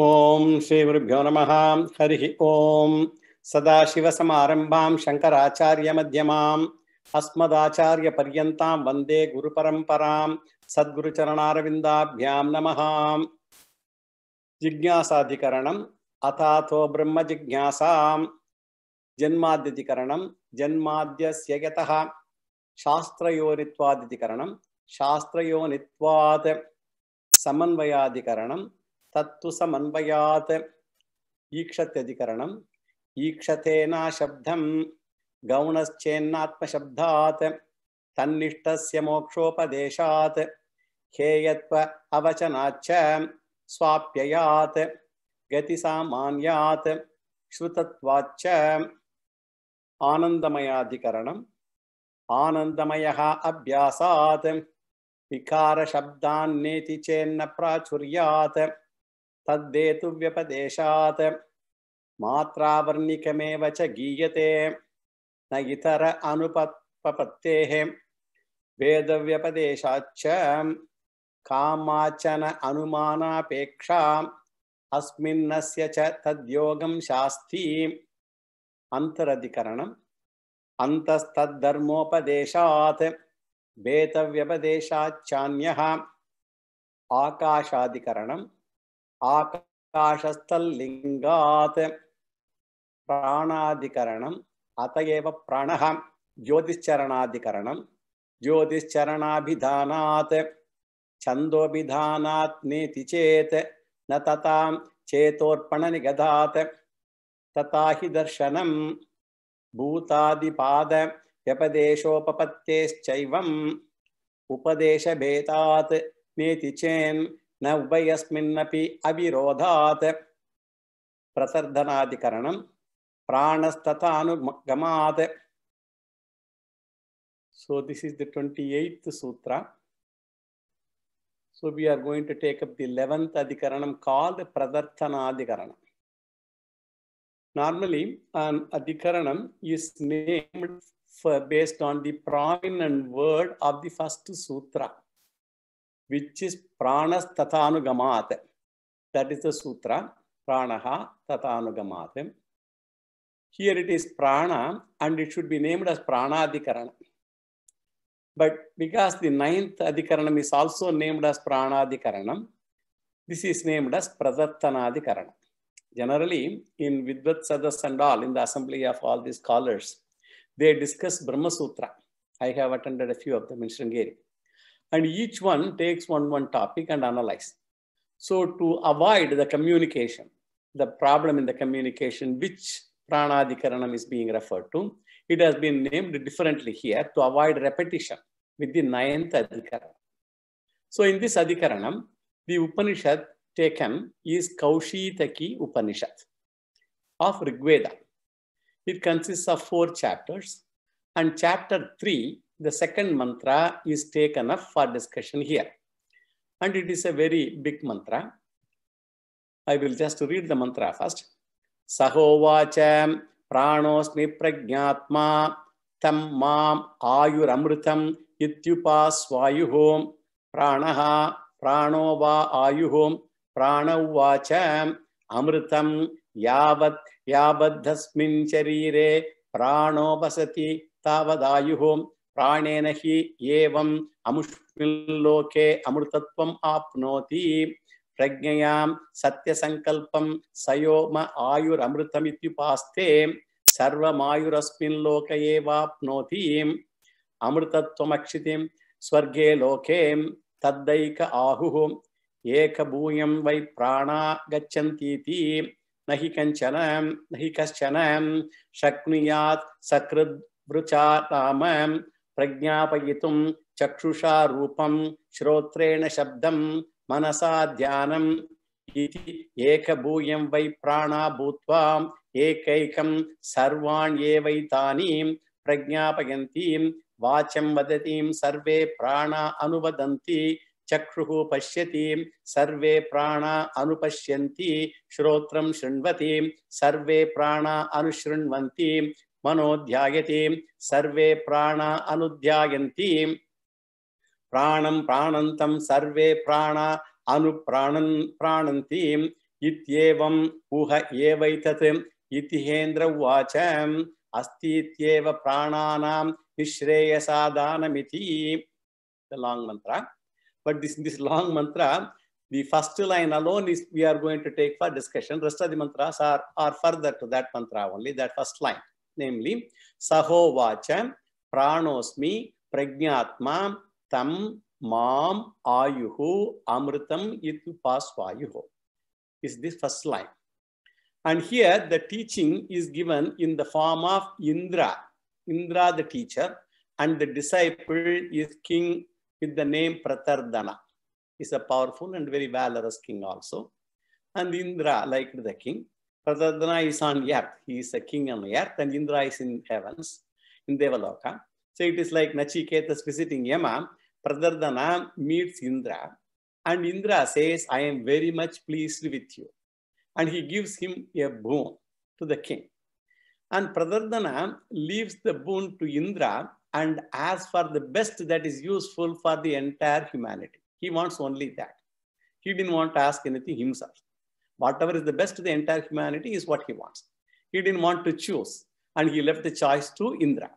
ॐ श्रीगुरुभ्यो नमः हरिः ॐ सदाशिवसमारम्भां शङ्कराचार्यमध्यमाम् अस्मदाचार्यपर्यन्तां वन्दे गुरुपरम्परां सद्गुरुचरणारविन्दाभ्यां नमः जिज्ञासाधिकरणम् अथाथो ब्रह्मजिज्ञासां जन्माद्यधिकरणं जन्माद्यस्य यतः शास्त्रयोनित्वादिधिकरणं शास्त्रयोनित्वात् समन्वयाधिकरणं தத்து சமன்வயாத் ஈக்ஷத்யதிகரணம் ஈக்ஷதேனா சப்தம் கவுணச்சேன்னாத்மசப்தாத் தன்னிஷ்டஸ்ய மோக்ஷோபதேசாத் ஹேயத்வ அவச்சனாச்ச स्वाप्ययात् गतिसामान्यात् श्रुतत्वाच्च आनन्दमयाधिकरणम् आनन्दमयः अभ्यासात् विकारशब्दान्नेति चेन्न प्राचुर्यात् तद्धेतुव्यपदेशात् मात्रावर्णिकमेव च गीयते न इतर अनुपपत्तेः वेदव्यपदेशाच्च कामाचन अनुमानापेक्षा अस्मिन्नस्य च तद्योगं शास्ति अन्तरधिकरणम् अन्तस्तद्धर्मोपदेशात् वेतव्यपदेशाच्चान्यः आकाशाधिकरणम् ஆகாஷஸ்தல்லிங்காத் பிராணாதிகரணம் அத்தகேவ பிரணக ஜோதிச்சரணாதிகரணம் ஜோதிச்சரணாபிதானாத் छन्दोभिधानात् नेति चेत् न ततां चेतोर्पणनिगदात् तथा हि दर्शनं भूतादिपादव्यपदेशोपपत्तेश्चैवम् उपदेशभेदात् नेति चेन् ந உபயஸ்மின்னபி அவிரோதாத் பிரசர்தனாதிகரணம் பிராணஸ்ததானுகமாத் So this is the 28th sutra. So we are going to take up the 11th adhikaranam called Pradarthana adhikaranam. Normally, an adhikaranam is named for, based on the prominent word of the first sutra. Which is ప్రాణస్తథానుగమాత్ that is the sutra ప్రాణ తథానుగమాత్ here it is prana and it should be named as pranadhikarana but because the ninth adhikaranam is also named as pranadhikaranam this is named as pradattanadhikaranam generally in vidvat sadas and all in the assembly of all these scholars they discuss brahma sutra i have attended a few of them in sringeri and each one takes one one topic and analyze. So to avoid the communication, the problem in the communication, which pranadikaranam is being referred to, it has been named differently here to avoid repetition with the ninth adhikaranam. So in this adhikaranam, the Upanishad taken is Kaushitaki Upanishad of Rigveda. It consists of four chapters and chapter three the second mantra is taken up for discussion here. And it is a very big mantra. I will just read the mantra first. Sahovacha pranosmi prajnatma tam mam ayuramritam ityupasvayuhom pranaha pranova ayuhom pranavacha amritam yavat yavadhasmin sharire pranopasati tavadayuhom ప్రాణేన హి ఏవం అముష్మిల్లోకే అమృతత్వం ఆప్నోతి ప్రజ్ఞయాం సత్యసంకల్పం సయోమ ఆయురమృతమిత్యుపాస్తే సర్వమాయురస్మిన్ లోక ఏవాప్నోతి అమృతత్వమక్షితిం స్వర్గే లోకే తద్దైక ఆహు ఏకభూయం why ప్రాణా గచ్చంతీతి నహి కంచన నహి కశ్చన శక్నుయాత్ సకృద్వృచారామ பிரஜாபயித்தும் சக்ஷுஷா ரூபம் ஸ்ரோத்ரேண சப்தம் மனசா தியானம் ஏகபூயம் வை பிராணா பூத்வா ஏகைகம் சர்வான் ஏவை தானீம் பிரஜாபயந்தீம் வாச்சம் வததீம் சர்வே பிராணா அனுவதந்தி சக்ஷு பசியதி சர்வே பிராணா அனுபஷ்யந்தி ஸ்ரோத்ரம் ஸ்ருண்வதி சர்வே பிராணா அனுஷ்ருண்வந்தி మనోధ్యాయతి సర్వే ప్రాణ అనుధ్యాయంతి ప్రాణం ప్రాణంతం సర్వే ప్రాణ అను ప్రాణన్ ప్రాణంతి ఇత్యేవం ఊహ ఏవైతత్ ఇతిహేంద్ర ఉవాచ అస్తిత్యేవ ప్రాణానాం నిశ్రేయసాదానమితి long mantra but this this long mantra the first line alone is we are going to take for discussion. Rest of the mantras are, are further to that mantra only, that first line. namely Sahovacha, Pranosmi, Prajnatma, Tam, Mam, Ayuhu, Amritam, Itu Pasvayuho. Is this first line. And here the teaching is given in the form of Indra, Indra the teacher, and the disciple is king with the name Pratardana. Is a powerful and very valorous king also. And Indra, like the king, Pradadana is on earth. He is a king on earth and Indra is in heavens, in Devaloka. So it is like is visiting Yama. Pradardhana meets Indra and Indra says, I am very much pleased with you. And he gives him a boon to the king. And Pradardhana leaves the boon to Indra and asks for the best that is useful for the entire humanity. He wants only that. He didn't want to ask anything himself. Whatever is the best to the entire humanity is what he wants. He didn't want to choose and he left the choice to Indra.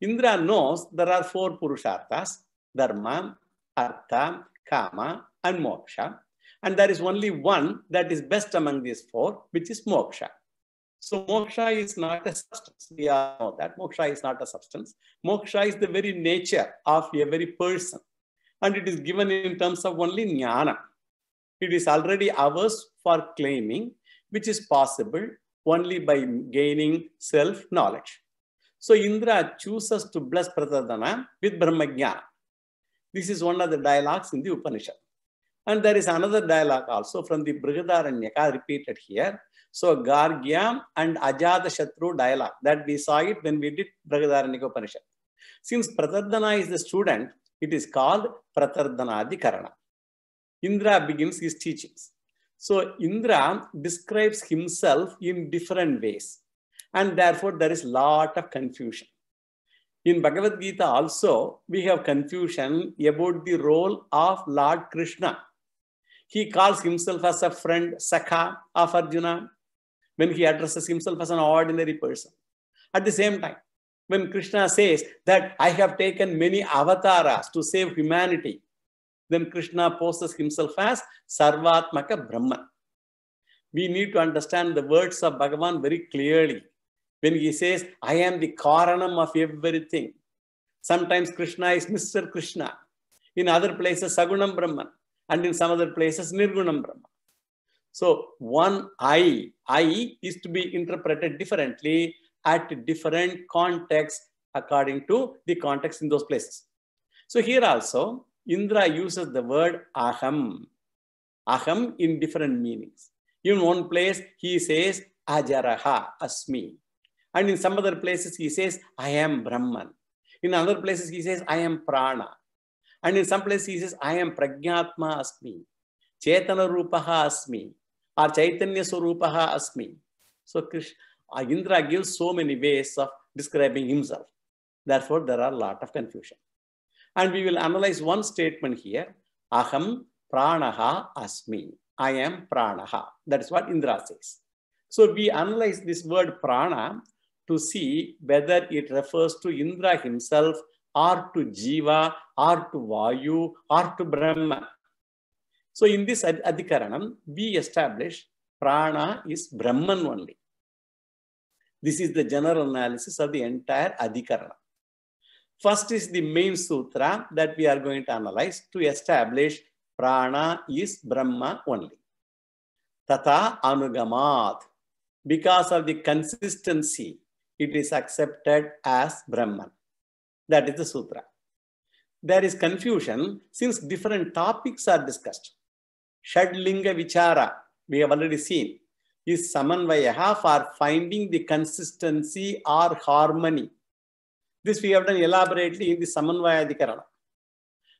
Indra knows there are four Purusharthas, Dharma, Artha, Kama and Moksha. And there is only one that is best among these four, which is Moksha. So Moksha is not a substance. We all know that. Moksha is not a substance. Moksha is the very nature of your very person. And it is given in terms of only jnana. It is already ours for claiming, which is possible only by gaining self-knowledge. So Indra chooses to bless Pratadana with Brahmajnana. This is one of the dialogues in the Upanishad. And there is another dialogue also from the Brihadaranyaka repeated here. So Gargyam and Ajada Shatru dialogue that we saw it when we did Brihadaranyaka Upanishad. Since Pratardhana is the student, it is called Karana. Indra begins his teachings. So Indra describes himself in different ways. And therefore, there is lot of confusion. In Bhagavad Gita also, we have confusion about the role of Lord Krishna. He calls himself as a friend, Sakha of Arjuna, when he addresses himself as an ordinary person. At the same time, when Krishna says that I have taken many avatars to save humanity, then Krishna poses himself as Sarvatmaka Brahman. We need to understand the words of Bhagavan very clearly. When he says, I am the Karanam of everything. Sometimes Krishna is Mr. Krishna. In other places, Sagunam Brahman. And in some other places, Nirgunam Brahman. So one I, I is to be interpreted differently at different contexts according to the context in those places. So here also, Indra uses the word aham, aham in different meanings. In one place, he says ajaraha, asmi. And in some other places, he says, I am Brahman. In other places, he says, I am prana. And in some places, he says, I am pragnatma asmi, chetana rupaha asmi, or chaitanya surupaha asmi. So Krishna, Indra gives so many ways of describing himself. Therefore, there are a lot of confusion. And we will analyze one statement here. Aham pranaha asmi. I am pranaha. That is what Indra says. So we analyze this word prana to see whether it refers to Indra himself or to Jiva or to Vayu or to Brahma. So in this Adhikaranam, we establish prana is Brahman only. This is the general analysis of the entire adikaranam. First is the main sutra that we are going to analyze to establish prana is Brahma only. Tata anugamat. Because of the consistency, it is accepted as Brahman. That is the sutra. There is confusion since different topics are discussed. Shadlinga vichara, we have already seen, is samanvayaha for finding the consistency or harmony this we have done elaborately in the Samanvayadhikarana.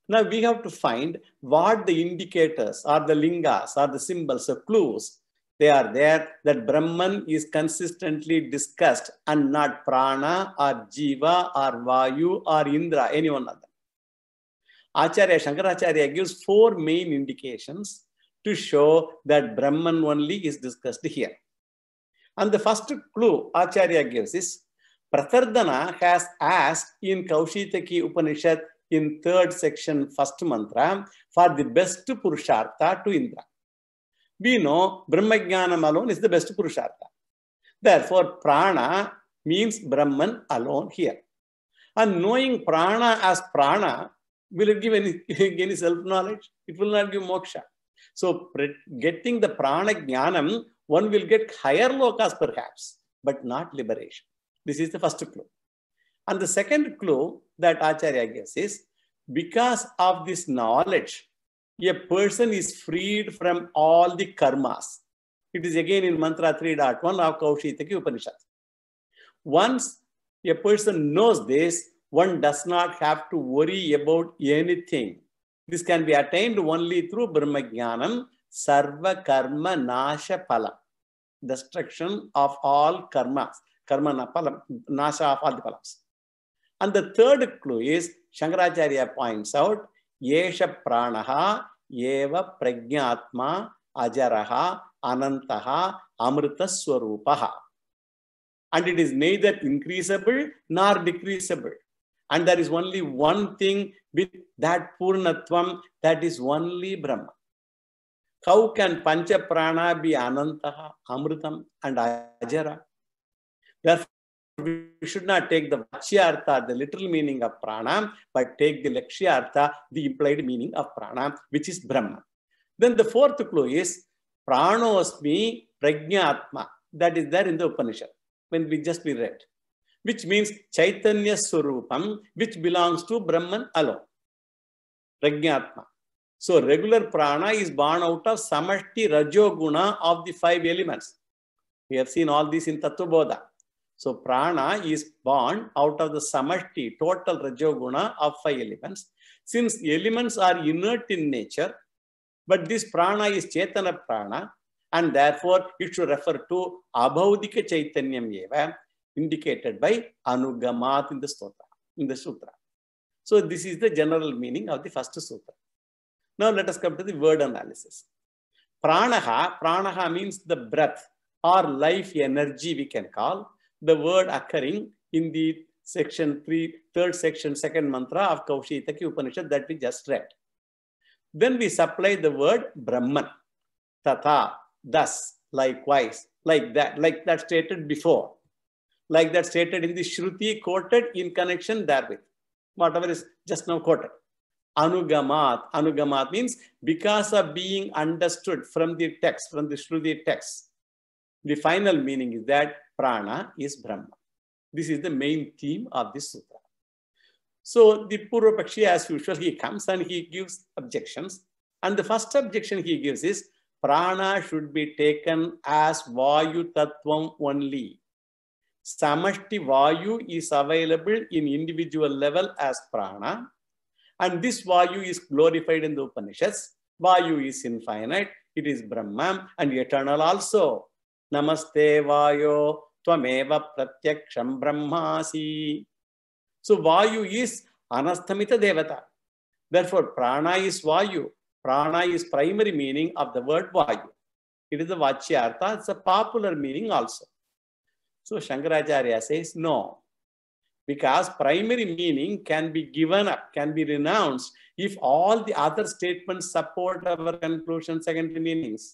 Now we have to find what the indicators are, the lingas or the symbols or clues they are there that Brahman is consistently discussed and not prana or jiva or vayu or indra, any one of them. Acharya Shankaracharya gives four main indications to show that Brahman only is discussed here. And the first clue Acharya gives is Pratardhana has asked in Kaushitaki Upanishad in third section, first mantra, for the best Purushartha to Indra. We know Brahmajnanam alone is the best Purushartha. Therefore, prana means Brahman alone here. And knowing prana as prana, will it give any, any self-knowledge? It will not give moksha. So getting the prana jnanam, one will get higher lokas perhaps, but not liberation. This is the first clue. And the second clue that Acharya gives is because of this knowledge, a person is freed from all the karmas. It is again in mantra 3.1 of Kaushitaki Upanishad. Once a person knows this, one does not have to worry about anything. This can be attained only through Brahma Jnanam, Sarva Karma Nasha Pala, destruction of all karmas. karmana phalam, nasha for the palams. And the third clue is Shankaracharya points out Yesha Pranaha Eva Pragnatma Ajaraha Anantaha Amrita Swarupaha. And it is neither increasable nor decreasable. And there is only one thing with that Purnatvam that is only Brahma. How can Pancha Prana be Anantaha, Amritam, and Ajara? Therefore, we should not take the vachiartha, the literal meaning of prana, but take the lakshyartha, the implied meaning of prana, which is Brahman. Then the fourth clue is pranosmi prajnatma. That is there in the Upanishad, when we just we read, which means Chaitanya Surupam, which belongs to Brahman alone. Prajnatma. So regular prana is born out of samashti rajoguna of the five elements. We have seen all this in Tattvabodha. So prana is born out of the samashti, total rajoguna of five elements. Since elements are inert in nature, but this prana is chetana prana, and therefore it should refer to abhaudika chaitanyam eva, indicated by anugamat in the stotra, in the sutra. So this is the general meaning of the first sutra. Now let us come to the word analysis. Pranaha, pranaha means the breath or life energy we can call the word occurring in the section three, third section, second mantra of Kaushitaki Upanishad that we just read. Then we supply the word Brahman, Tatha, thus, likewise, like that, like that stated before, like that stated in the Shruti quoted in connection therewith, whatever is just now quoted. Anugamat, Anugamat means because of being understood from the text, from the Shruti text. The final meaning is that prana is Brahma. This is the main theme of this sutra. So the Purvapakshi, as usual, he comes and he gives objections. And the first objection he gives is, prana should be taken as Vayu Tattvam only. Samashti Vayu is available in individual level as prana. And this Vayu is glorified in the Upanishads. Vayu is infinite. It is Brahman and eternal also. Namaste Vayo त्वमेव प्रत्यक्षम ब्रह्मासी so Vayu is anasthamita devata therefore prana is vayu prana is primary meaning of the word vayu it is the vachyartha it's a popular meaning also so shankaracharya says no because primary meaning can be given up can be renounced if all the other statements support our conclusion secondary meanings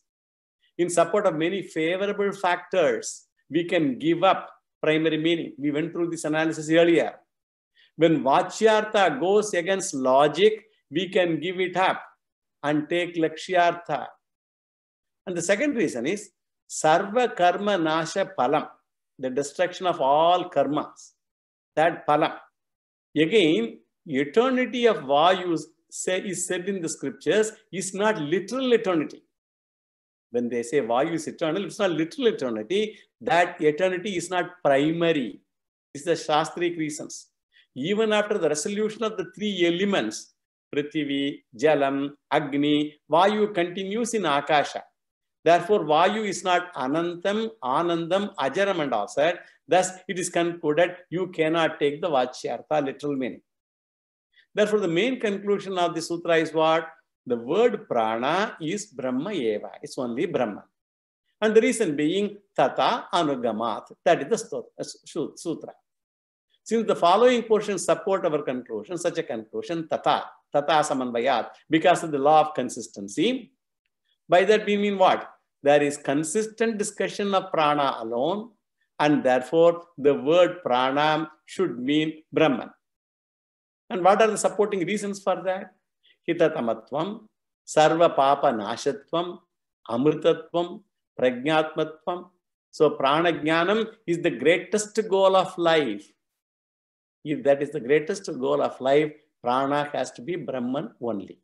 in support of many favorable factors we can give up primary meaning. We went through this analysis earlier. When vachyartha goes against logic, we can give it up and take lakshyartha. And the second reason is sarva karma nasha palam, the destruction of all karmas. That palam. Again, eternity of Vayu say, is said in the scriptures is not literal eternity when they say Vayu is eternal, it's not literal eternity. That eternity is not primary. It's the Shastric reasons. Even after the resolution of the three elements, Prithivi, Jalam, Agni, Vayu continues in Akasha. Therefore, Vayu is not Anantam, Anandam, Ajaram and Asad. Thus, it is concluded you cannot take the Vachyartha literal meaning. Therefore, the main conclusion of the sutra is what? The word prana is Brahma Eva. It's only Brahma. And the reason being Tata Anugamat. That is the uh, sutra. Since the following portions support our conclusion, such a conclusion, Tata, Tata Samanvayat, because of the law of consistency, by that we mean what? There is consistent discussion of prana alone, and therefore the word prana should mean Brahman. And what are the supporting reasons for that? हिततमत्व सर्वपापनाशत्व अमृतत्व प्रज्ञात्मत्व so प्राणज्ञान is the greatest goal of life if that is the greatest goal of life prana has be Brahman only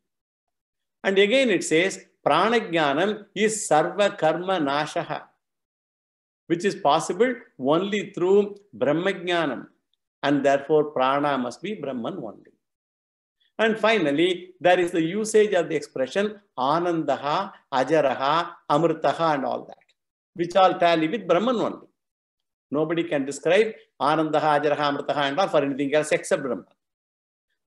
and again it says प्राणज्ञान is सर्वकर्म नाशः which is possible only through brahma gnanam and therefore prana must be brahman only And finally, there is the usage of the expression anandaha, ajaraha, amritaha, and all that, which all tally with Brahman only. Nobody can describe anandaha, ajaraha, amritaha, and all for anything else except Brahman.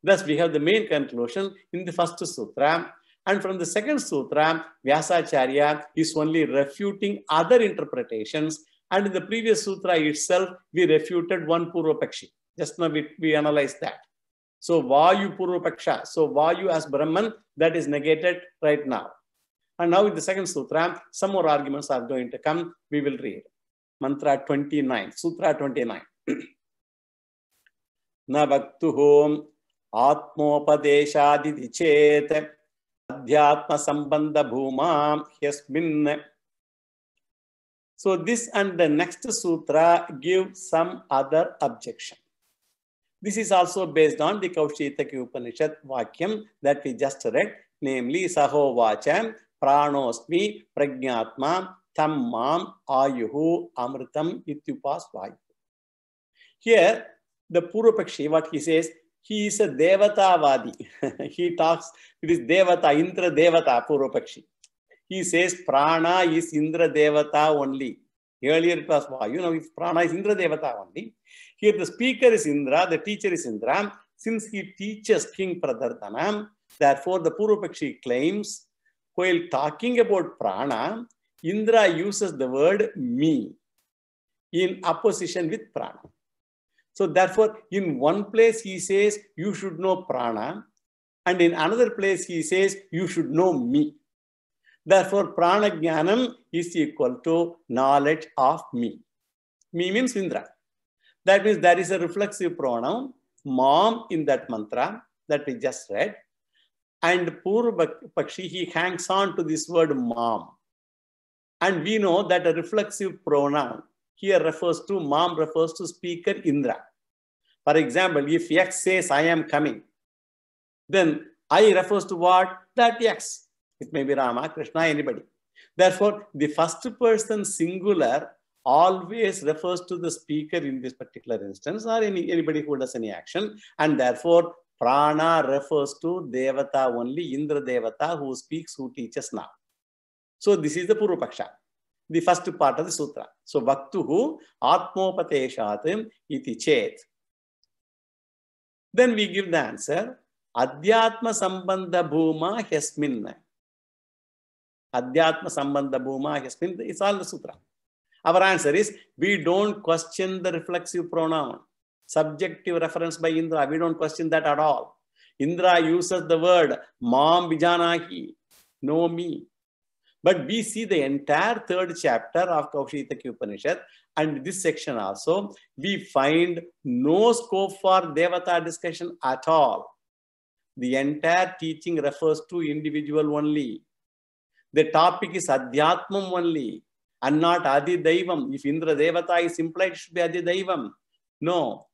Thus, we have the main conclusion in the first sutra. And from the second sutra, Vyasacharya is only refuting other interpretations. And in the previous sutra itself, we refuted one Purvapakshi. Just now we, we analyzed that. So Vayu Purvapaksha. So Vayu as Brahman, that is negated right now. And now in the second sutra, some more arguments are going to come. We will read. Mantra 29, Sutra 29. न वक्तुः आत्मोपदेशादिति चेत् अध्यात्मसम्बन्धभूमा ह्यस्मिन् so this and the next sutra give some other objection This is also based on the Kaushitaki Upanishad Vakyam that we just read, namely Saho Sahovacham Pranosmi Prajnatma Tammam Ayuhu Amritam Ityupasvayu. Here, the Purupakshi, what he says, he is a Devata Vadi. he talks, it is Devata, Indra Devata, Purupakshi. He says Prana is Indra Devata only. Earlier it was Vayu. Now if prana is Indra Devata only. Here the speaker is Indra, the teacher is Indra. Since he teaches King Pradartana, therefore the Purupakshi claims, while talking about prana, Indra uses the word me in opposition with prana. So therefore, in one place he says, you should know prana. And in another place he says, you should know me. Therefore, prana is equal to knowledge of me. Me means Indra. That means there is a reflexive pronoun, mom, in that mantra that we just read. And Purva Pakshi, he hangs on to this word mom. And we know that a reflexive pronoun here refers to, mom refers to speaker Indra. For example, if X says, I am coming, then I refers to what? That X. It may be Rama, Krishna, anybody. Therefore, the first person singular always refers to the speaker in this particular instance or any, anybody who does any action. And therefore, prana refers to devata only, Indra devata, who speaks, who teaches now. So this is the Purupaksha, the first part of the sutra. So Vaktuhu Atmopateshatim iti chet. Then we give the answer, Adhyatma Sambandha Bhuma Yasminna. Adhyatma Sambandha Bhuma, Yasmin, it's all the sutra. Our answer is we don't question the reflexive pronoun, subjective reference by Indra. We don't question that at all. Indra uses the word mom bijanaki, know me. But we see the entire third chapter of Kaushitaki Upanishad and this section also, we find no scope for Devata discussion at all. The entire teaching refers to individual only. The topic is Adhyatmam only and not Adi Daivam. If Indra Devata is implied, it should be Adi Daivam. No.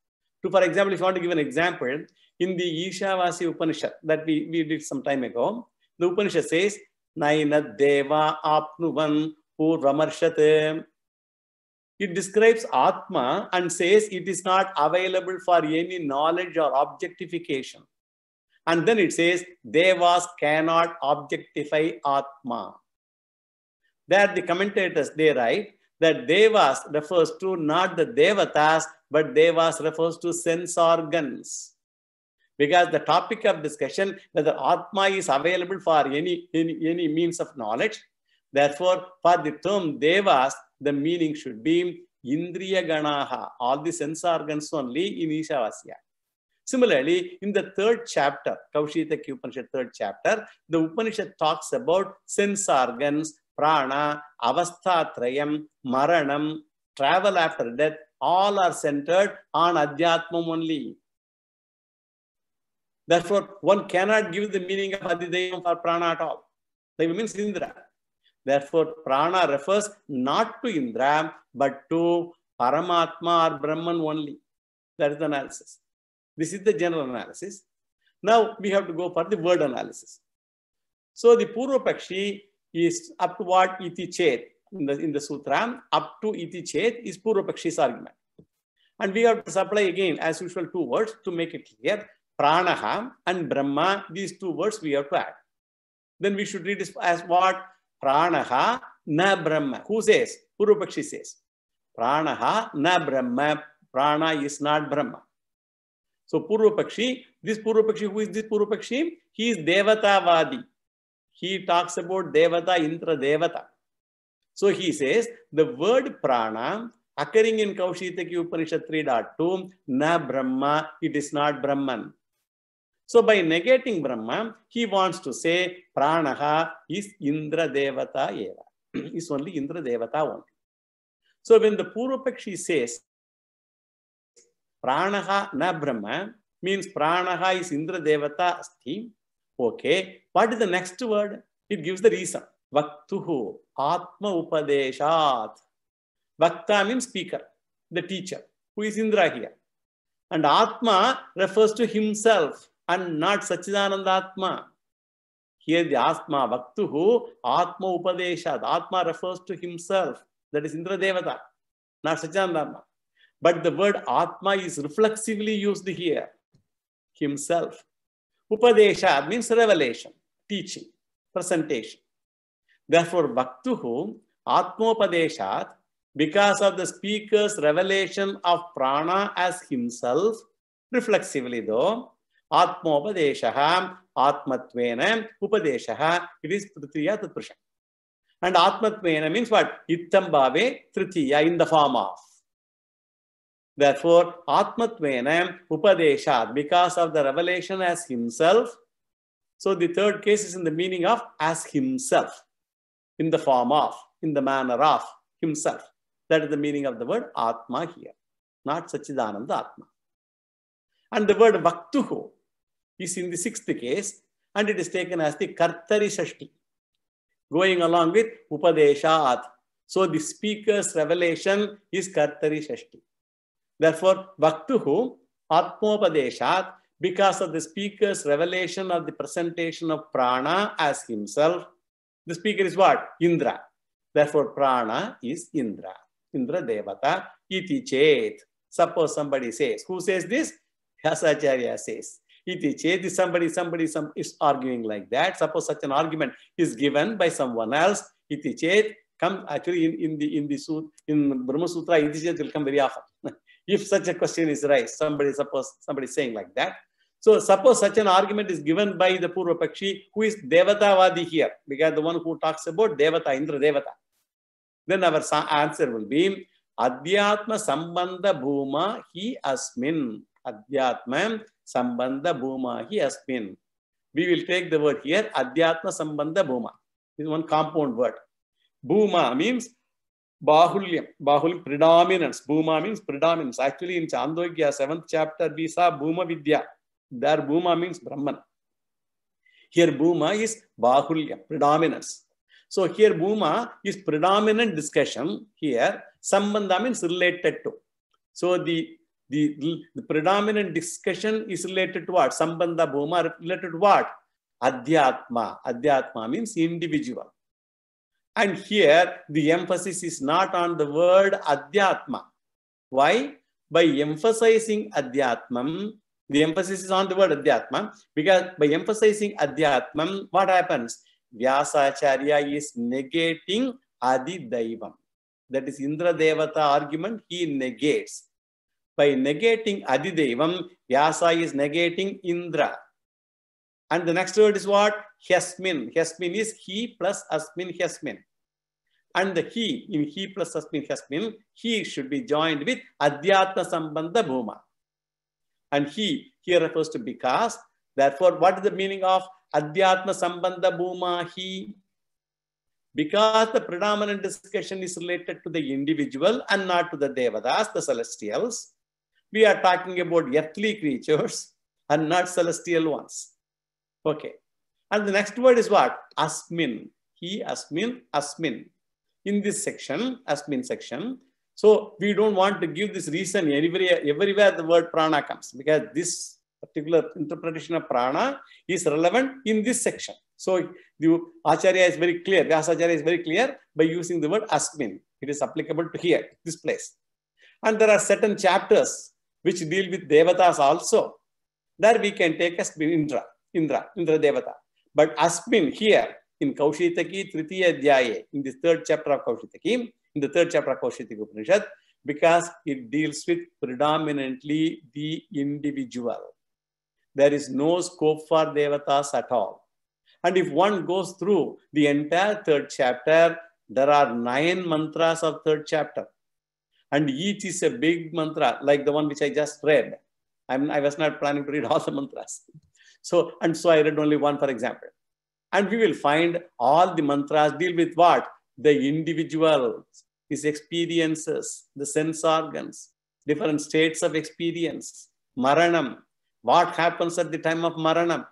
To, for example, if you want to give an example, in the Ishavasi Upanishad that we, we did some time ago, the Upanishad says, Naina Deva Apnuvan Purvamarshate. It describes Atma and says it is not available for any knowledge or objectification. And then it says, Devas cannot objectify Atma. That the commentators, they write that Devas refers to not the Devatas, but Devas refers to sense organs. Because the topic of discussion, whether Atma is available for any, any, any means of knowledge, therefore, for the term Devas, the meaning should be Indriya Ganaha, all the sense organs only in Ishavasya. Similarly, in the third chapter, Kaushitaki Upanishad third chapter, the Upanishad talks about sense organs, prana, avastha, trayam, maranam, travel after death, all are centered on adhyatmam only. Therefore, one cannot give the meaning of Adidayam for prana at all. Daiva means Indra. Therefore, prana refers not to Indra, but to Paramatma or Brahman only. That is the analysis. This is the general analysis. Now we have to go for the word analysis. So the Purvapakshi is up to what iti chet in the, in the sutra, up to iti chet is Purvapakshi's argument. And we have to supply again, as usual, two words to make it clear. Pranaha and Brahma, these two words we have to add. Then we should read this as what? Pranaha na Brahma. Who says? Purvapakshi says. Pranaha na Brahma. Prana is not Brahma. So purva pakshi this purva pakshi who is this purva pakshi He is devata vadi He talks about Devata, Intra Devata. So he says the word prana occurring in Kaushitaki Upanishad 3.2, na Brahma, it is not Brahman. So by negating Brahma, he wants to say pranaha is Indra Devata Eva. is only Indra Devata only. So when the purva pakshi says Pranaha na Brahma means Pranaha is Indra Devata asti. Okay. What is the next word? It gives the reason. Vaktuhu Atma Upadeshat. Vakta means speaker, the teacher, who is Indra here. And Atma refers to himself and not Sachidanandatma. Here the Atma, Vaktuhu, Atma Upadeshat. Atma refers to himself. That is Indra Devata, not Sachidanandatma. But the word Atma is reflexively used here. Himself. Upadesha means revelation, teaching, presentation. Therefore, Bhaktuhu Atmopadeshat, because of the speaker's revelation of prana as himself, reflexively though, Atmopadeshaha, Atmatvena, Upadeshaha, it is Tritiya tatprasha And Atmatvena means what? Ittam Bhave Tritiya, in the form of. Therefore, Atmatvena Upadeshat, because of the revelation as himself. So the third case is in the meaning of as himself, in the form of, in the manner of himself. That is the meaning of the word Atma here, not Sachidananda Atma. And the word Vaktuhu is in the sixth case and it is taken as the Kartari Shashti, going along with Upadeshat. So the speaker's revelation is Kartari Shashti. Therefore, Vaktuhu Atmopadeshat, because of the speaker's revelation of the presentation of Prana as himself, the speaker is what? Indra. Therefore, Prana is Indra. Indra Devata iti chet. Suppose somebody says, who says this? Vyasacharya says. Iti chet is somebody, somebody some, is arguing like that. Suppose such an argument is given by someone else. Iti chet comes actually in, in the in the in Brahma Sutra, iti chet will come very often. if such a question is raised, somebody suppose somebody saying like that. So suppose such an argument is given by the Purva Pakshi, who is Devatavadi here, because the one who talks about Devata, Indra Devata. Then our answer will be Adhyatma Sambandha Bhuma Hi Asmin. Adhyatma Sambandha Bhuma Hi Asmin. We will take the word here, Adhyatma Sambandha Bhuma. This is one compound word. Bhuma means Bahulyam. Bahulyam predominance. Bhuma means predominance. Actually, in Chandogya, 7th chapter, we saw Bhuma Vidya. There, Bhuma means Brahman. Here, Bhuma is Bahulyam, predominance. So, here, Bhuma is predominant discussion. Here, Sambandha means related to. So, the, the, the predominant discussion is related to what? Sambandha, Bhuma, related to what? Adhyatma. Adhyatma means individual. And here the emphasis is not on the word adhyatma. Why? By emphasizing adhyatmam, the emphasis is on the word adhyatma because by emphasizing adhyatmam, what happens? Vyasacharya is negating Adi That is Indra Devata argument, he negates. By negating adidevam. Vyasa is negating Indra. And the next word is what? Hesmin. Hesmin is he plus asmin hesmin. And the he in he plus asmin hesmin, he should be joined with adhyatma sambandha bhuma. And he here refers to because. Therefore, what is the meaning of adhyatma sambandha bhuma he? Because the predominant discussion is related to the individual and not to the devadas, the celestials. We are talking about earthly creatures and not celestial ones. Okay. And the next word is what? Asmin. He, Asmin, Asmin. In this section, Asmin section. So we don't want to give this reason everywhere, everywhere the word prana comes because this particular interpretation of prana is relevant in this section. So the Acharya is very clear, Vyasacharya is very clear by using the word Asmin. It is applicable to here, this place. And there are certain chapters which deal with devatas also. There we can take asmin Indra. Indra, Indra Devata. But Asmin here in Kaushitaki Tritiya Adhyaye, in the third chapter of Kaushitaki, in the third chapter of Kaushitaki Upanishad, because it deals with predominantly the individual. There is no scope for devatas at all. And if one goes through the entire third chapter, there are nine mantras of third chapter. And each is a big mantra, like the one which I just read. I'm, I was not planning to read all the mantras. So, and so I read only one, for example. And we will find all the mantras deal with what? The individual, his experiences, the sense organs, different states of experience, maranam, what happens at the time of maranam,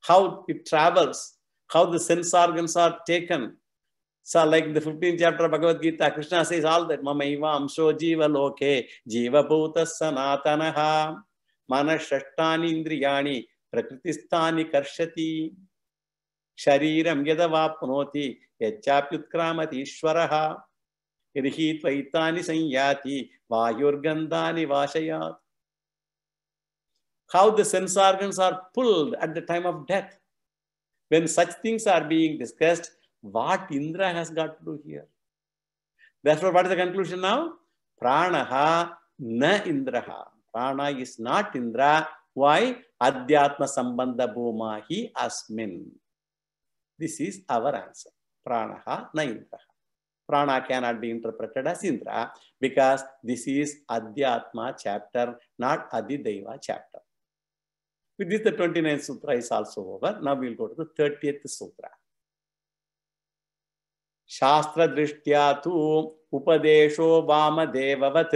how it travels, how the sense organs are taken. So like the 15th chapter of Bhagavad Gita, Krishna says all that, Mama iva amsho jiva loke, jiva bhuta sanatanaha, mana shashtani indriyani, प्रकृतिस्थानि कर्षति शरीरं यदवाप्नोति यच्चाप्युत्क्रामतीश्वरः यदि हि त्वैतानि संयाति वायुर्गन्धानि वाशयात् How the sense organs are pulled at the time of death. When such things are being discussed, what Indra has got to do here? Therefore, what is the conclusion now? Pranaha na Indraha. Prana is not Indra. Why? अध्यात्म संबंध भूमा ही अस्मिन this is our answer प्राण न इंद्र प्राण cannot be interpreted as indra because this is adhyatma chapter not adideva chapter with this the 29th sutra is also over now we will go to the 30th sutra शास्त्र दृष्टिया तो उपदेशो वाम देववत्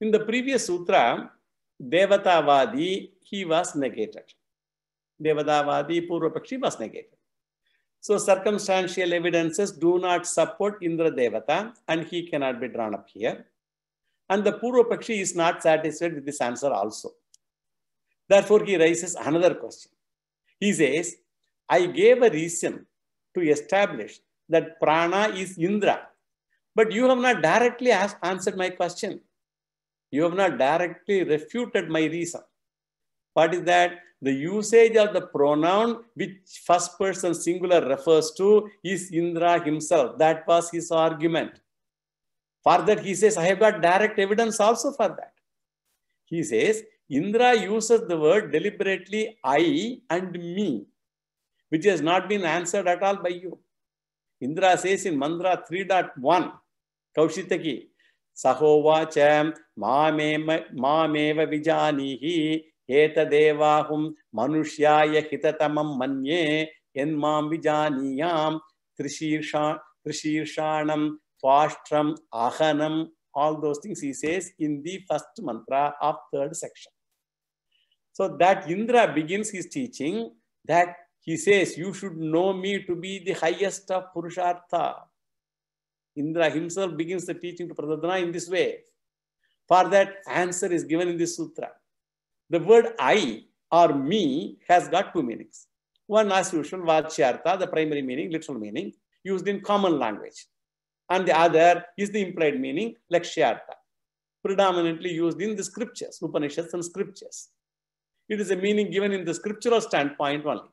In the previous sutra, Devatavadi, he was negated. Devatavadi Purvapakshi was negated. So circumstantial evidences do not support Indra Devata and he cannot be drawn up here. And the Purvapakshi is not satisfied with this answer also. Therefore, he raises another question. He says, I gave a reason to establish that prana is Indra, but you have not directly asked, answered my question. You have not directly refuted my reason. What is that? The usage of the pronoun which first person singular refers to is Indra himself. That was his argument. Further, he says, I have got direct evidence also for that. He says, Indra uses the word deliberately I and me, which has not been answered at all by you. Indra says in Mandra 3.1, Kaushitaki, சகோவாச்ச மாமேம மாமேவ விஜானீஹி ஏததேவாகும் மனுஷ்யாய ஹிததமம் மன்யே என்மாம் விஜானியாம் திரிசீர்ஷா திரிசீர்ஷாணம் பாஷ்டிரம் அகனம் all those things he says in the first mantra of third section. So that Indra begins his teaching that he says, you should know me to be the highest of Purushartha. Indra himself begins the teaching to Pradadana in this way. For that, answer is given in this sutra. The word I or me has got two meanings. One, as usual, vachyartha, the primary meaning, literal meaning, used in common language. And the other is the implied meaning, lakshyartha, predominantly used in the scriptures, Upanishads and scriptures. It is a meaning given in the scriptural standpoint only.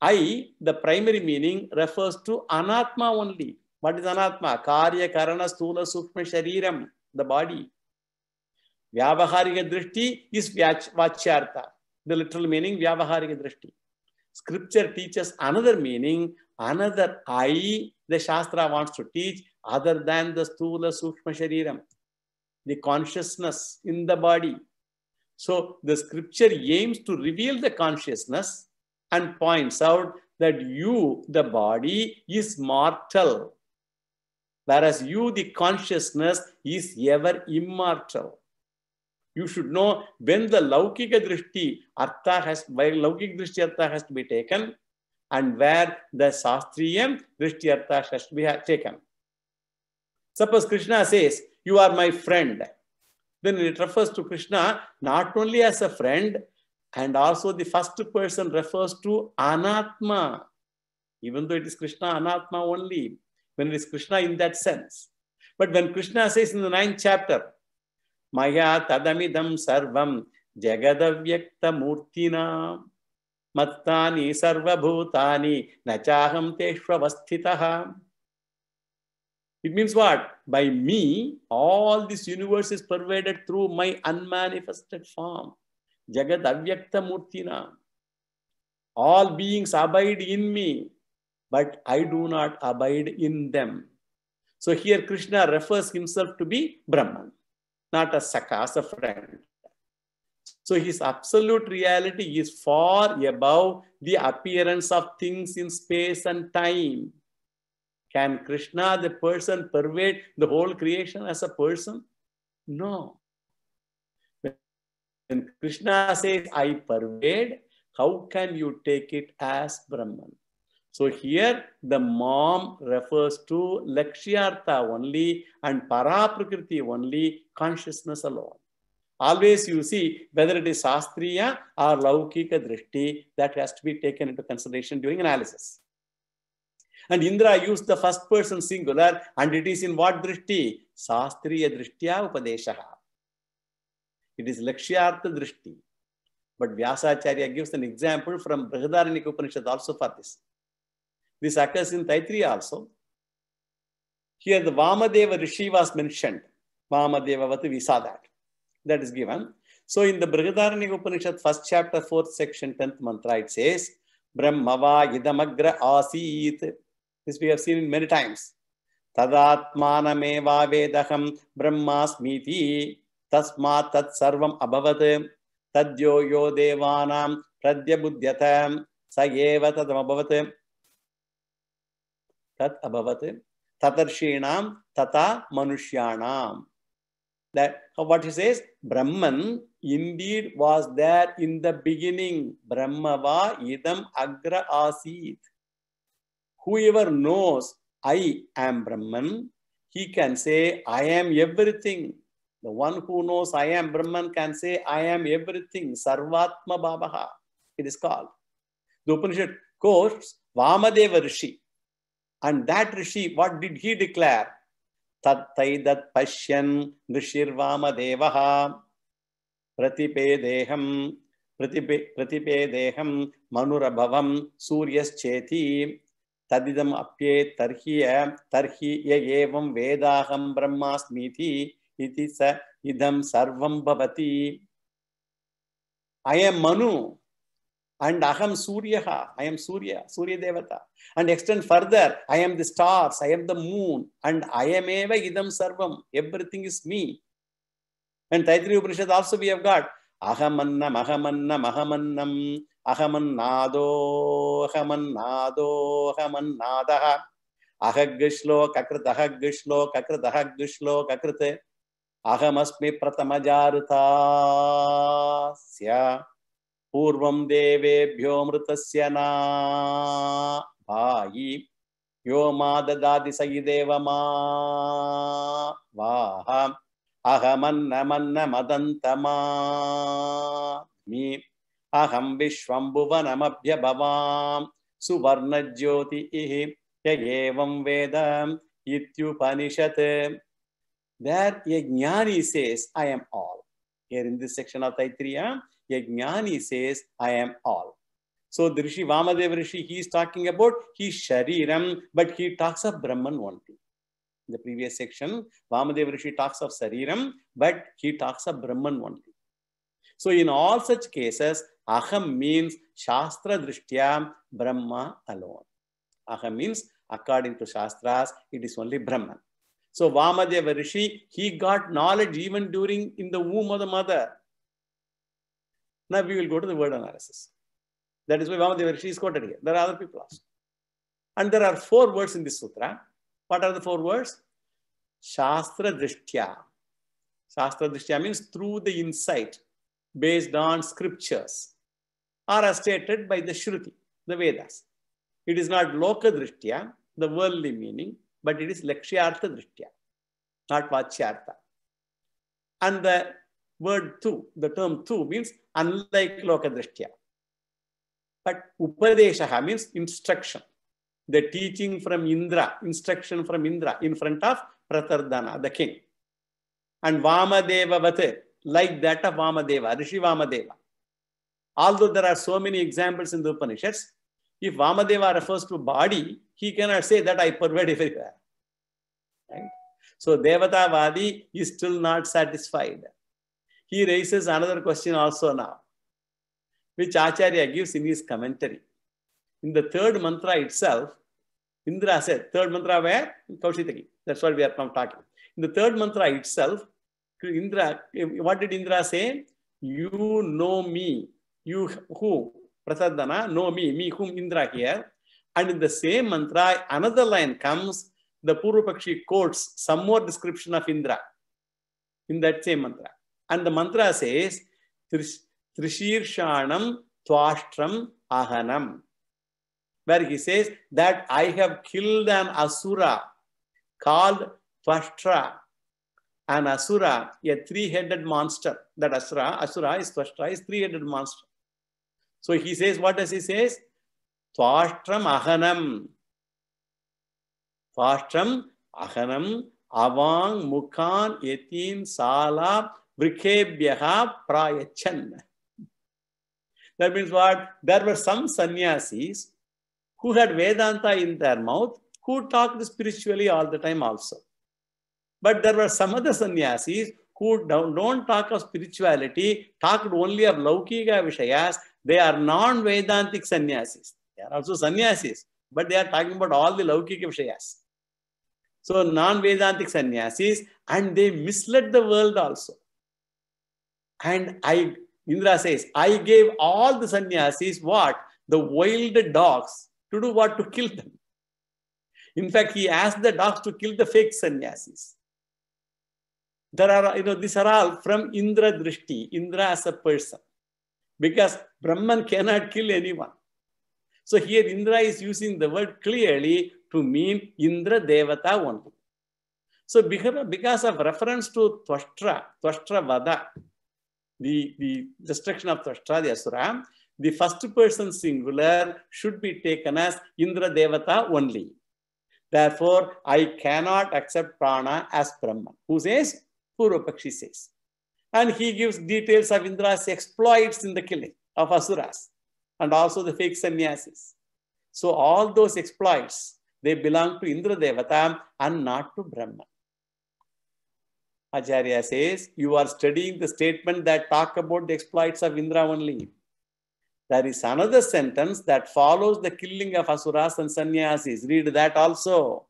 I, the primary meaning, refers to anatma only, what is anatma? Karya, karana, stula, sukshma, shariram, the body. Vyavaharika drishti is vachyartha. The literal meaning, vyavaharika drishti. Scripture teaches another meaning, another I the Shastra wants to teach other than the stula, sukshma, shariram. The consciousness in the body. So the scripture aims to reveal the consciousness and points out that you, the body, is mortal Whereas you, the consciousness, is ever immortal. You should know when the Laukika Drishti, Artha has, where Laukika Drishti, Artha has to be taken, and where the Sastriyam Drishti Artha has to be taken. Suppose Krishna says, You are my friend. Then it refers to Krishna not only as a friend, and also the first person refers to Anatma, even though it is Krishna Anatma only. when it is Krishna in that sense. But when Krishna says in the ninth chapter, Maya tadamidam sarvam jagadavyakta jagadavyaktamurtinam మత్తాని సర్వభూతాని నచాహం తేష్వస్థిత It means what? By me, all this universe is pervaded through my unmanifested form. Jagadavyakta murtina. All beings abide in me. but I do not abide in them. So here Krishna refers himself to be Brahman, not a Saka, as a friend. So his absolute reality is far above the appearance of things in space and time. Can Krishna, the person, pervade the whole creation as a person? No. When Krishna says, I pervade, how can you take it as Brahman? So here the mom refers to lakshyartha only and paraprakriti only, consciousness alone. Always you see whether it is sastriya or laukika drishti that has to be taken into consideration during analysis. And Indra used the first person singular and it is in what drishti? Sastriya drishtya upadeshaha. It is lakshyartha drishti. But Vyasacharya gives an example from Brihadaranyaka Upanishad also for this. This occurs in Taittiriya also. Here the Vamadeva Rishi was mentioned. Vamadevavati, we saw that. That is given. So in the Brihadaranyaka Upanishad, first chapter, fourth section, tenth mantra, it says, Brahmava idamagra asit. This we have seen many times. तदात्मानमेवावेदहं ब्रह्मास्मीति तस्मात् तत्सर्वम् अभवत् तद्यो यो देवानां प्रद्यबुध्यत स एव तदमभवत् தத் அபவத் ததர்ஷீணாம் ததா மனுஷ்யானாம் That what he says, Brahman indeed was there in the beginning. Brahmava idam agra asit. Whoever knows I am Brahman, he can say I am everything. The one who knows I am Brahman can say I am everything. Sarvatma Babaha. It is called. The Upanishad quotes Vamadeva Rishi. And that Rishi, what did he declare? Tattaidat Pashyan Rishirvama Devaha Pratipedeham Pratipedeham Manurabhavam Suryascheti Tadidam Apye Tarhiya Tarhiya Evam Vedaham Brahmasmiti Iti Sa Idam Sarvam Bhavati. I am Manu. and aham suryaha i am surya surya devata and extend further i am the stars i am the moon and i am eva idam sarvam everything is me and taittiriya upanishad also we have got ahamannam ahamannam ahamannam ahamannado ahamannado ahamannadaha ahagshlo kakrit ahagshlo kakrit ahagshlo kakrit ahamasmi pratamajaritasya पूर्व देवेभ्यो मृत ना भायि यो मा ददाति स हि देवमा वाह अहमन्नमन्नमदन्तमा मी अहं विश्वम्भुवनमभ्यभवां सुवर्णज्योतिः य एवं वेद इत्युपनिषत् That a jnani says, I am all. Here in this section of Taittiriya, Yajnani says, I am all. So the Rishi Vamadeva Rishi, he is talking about his Shariram, but he talks of Brahman only. In the previous section, Vamadeva Rishi talks of Shariram, but he talks of Brahman only. So in all such cases, Aham means Shastra Drishtya Brahma alone. Aham means according to Shastras, it is only Brahman. So Vamadeva Rishi, he got knowledge even during in the womb of the mother. Now we will go to the word analysis. That is why Vamadevarshi is quoted here. There are other people also. And there are four words in this sutra. What are the four words? Shastra Drishtya. Shastra Drishtya means through the insight based on scriptures or as stated by the Shruti, the Vedas. It is not Loka Drishtya, the worldly meaning, but it is Lakshyartha Drishtya, not Vachyartha. And the word tu, the term tu means unlike lokadrishtya. But upadeshaha means instruction. The teaching from Indra, instruction from Indra in front of pratardana the king. And Vamadeva vat like that of Vamadeva, Rishi Vamadeva. Although there are so many examples in the Upanishads, if Vamadeva refers to body, he cannot say that I pervade everywhere. Right? So Devatavadi is still not satisfied. he raises another question also now, which Acharya gives in his commentary. In the third mantra itself, Indra said, third mantra where? Kaushitaki. That's what we are now talking. In the third mantra itself, Indra, what did Indra say? You know me. You who? Prasadana, know me. Me whom Indra here. And in the same mantra, another line comes, the purva pakshi quotes some more description of Indra in that same mantra. And the mantra says, Trishirshanam Twashtram Ahanam. Where he says that I have killed an asura called Twashtra. An asura, a three-headed monster. That asura, asura is Twashtra, is three-headed monster. So he says, what does he says? Twashtram Ahanam. Twashtram Ahanam. Avang Mukhan Yetin Sala vrikebhya prayachan. That means what? There were some sannyasis who had Vedanta in their mouth, who talked spiritually all the time also. But there were some other sannyasis who don't, don't talk of spirituality, talked only of Laukika Vishayas. They are non-Vedantic sannyasis. They are also sannyasis, but they are talking about all the Laukika Vishayas. So non-Vedantic sannyasis and they misled the world also. And I, Indra says, I gave all the sannyasis what? The wild dogs to do what? To kill them. In fact, he asked the dogs to kill the fake sannyasis. There are, you know, these are all from Indra Drishti, Indra as a person. Because Brahman cannot kill anyone. So here Indra is using the word clearly to mean Indra Devata only. So because of reference to Tvashtra, Tvashtra Vada, the, the destruction of Tashtradiasura, the first person singular should be taken as Indra Devata only. Therefore, I cannot accept prana as Brahma. Who says? Purvapakshi says. And he gives details of Indra's exploits in the killing of asuras and also the fake sannyasis. So all those exploits, they belong to Indra Devata and not to Brahma. Acharya says, you are studying the statement that talk about the exploits of Indra only. There is another sentence that follows the killing of asuras and sannyasis. Read that also.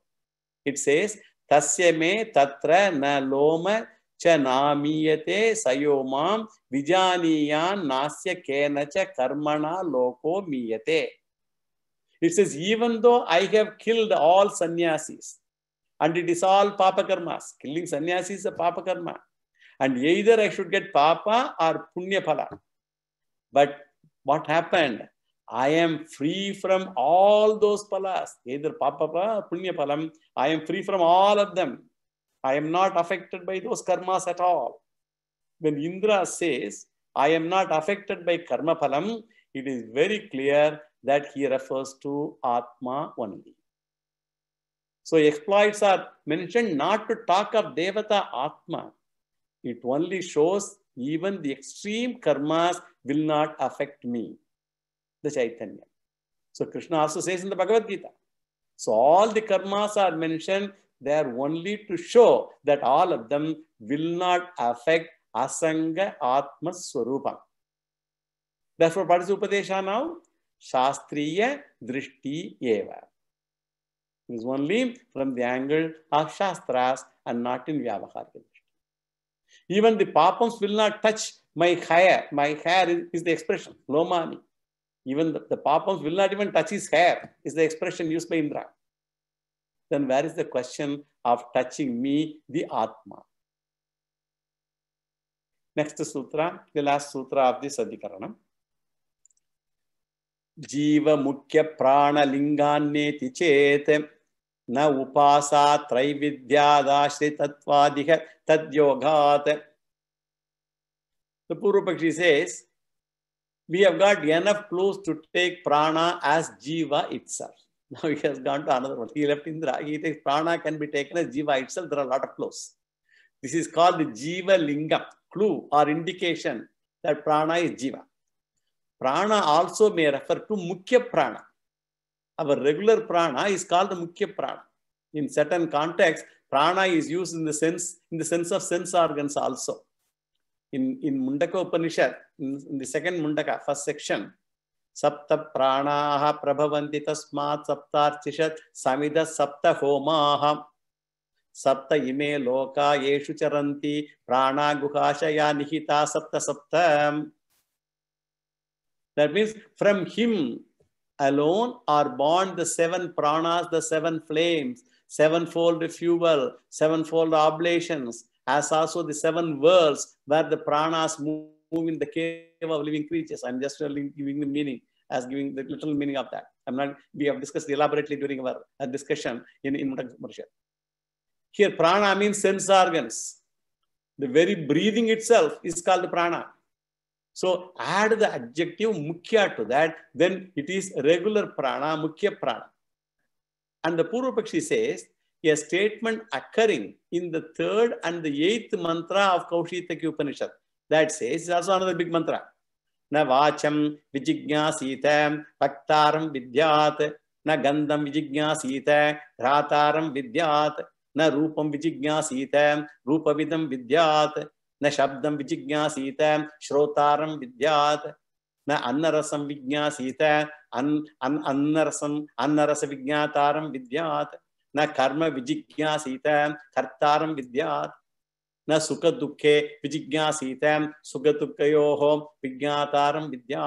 It says, Tasya me tatra na loma cha namiyate sayomam vijaniyan nasya kena cha karmana loko miyate. It says, even though I have killed all sannyasis, and it is all papa karmas. Killing sannyasi is a papa karma. And either I should get papa or punya phala. But what happened? I am free from all those palas, either papa or punya palam. I am free from all of them. I am not affected by those karmas at all. When Indra says, I am not affected by karma palam, it is very clear that he refers to Atma only. So exploits are mentioned not to talk of Devata Atma. It only shows even the extreme karmas will not affect me, the Chaitanya. So Krishna also says in the Bhagavad Gita. So all the karmas are mentioned they are only to show that all of them will not affect Asanga Atma Swarupa. Therefore, what is Upadesha now? Shastriya Drishti Eva. is only from the angle of Shastras and not in Vyavaharika Drishti. Even the papams will not touch my hair. My hair is, is the expression, Lomani. Even the, the papams will not even touch his hair, is the expression used by Indra. Then where is the question of touching me, the Atma? Next sutra, the last sutra of this Adhikaranam. जीव मुख्य प्राण लिंगान्येति चेत न उपासा त्रैविद्यादाश्रितत्वादिह तद्योगात तो पूर्व पक्षी से we have got enough clues to take prana as jiva itself. Now he has gone to another one. He left Indra. He takes prana can be taken as jiva itself. There are a lot of clues. This is called the jiva linga clue or indication that prana is jiva. Prana also may refer to mukhya prana. Our regular prana is called the Mukhya prana. In certain contexts, prana is used in the sense, in the sense of sense organs also. In, in Mundaka Upanishad, in, in the second Mundaka, first section, సప్త ప్రాణా ప్రభవంతి తస్మాత్ సప్తార్చిషత్ సమిద సప్త హోమాహ సప్త ఇమే లోకా ఏషు చరంతి ప్రాణా గుహాశయా నిహిత సప్త సప్త that means from him alone are born the seven pranas, the seven flames, sevenfold refuel, sevenfold oblations, as also the seven worlds where the pranas move, in the cave of living creatures. I'm just giving the meaning as giving the literal meaning of that. I'm not, we have discussed elaborately during our, uh, discussion in, in Mutakamarishad. Here, prana means sense organs. The very breathing itself is called prana. So add the adjective mukhya to that, then it is regular prana, mukhya prana. And the Purvapakshi says, a statement occurring in the third and the eighth mantra of Kaushitaki Upanishad. That says, it's also another big mantra. न वाचम विजिज्ञासीत वक्तारं विद्यात न गंधम विजिज्ञासीत भ्रातारं विद्यात न रूपम विजिज्ञासीत रूपविदं विद्यात न शब्द विजिज्ञासीत श्रोतारं विद्या न अन्नरसम विज्ञासीत अन् अन् अन्नरसम् अन्नरसविज्ञातारं विद्यात् न कर्म विजिज्ञासीत कर्ता विद्या न सुख दुखे विजिज्ञासीत सुख सुखदुःखयोः विज्ञाता विद्या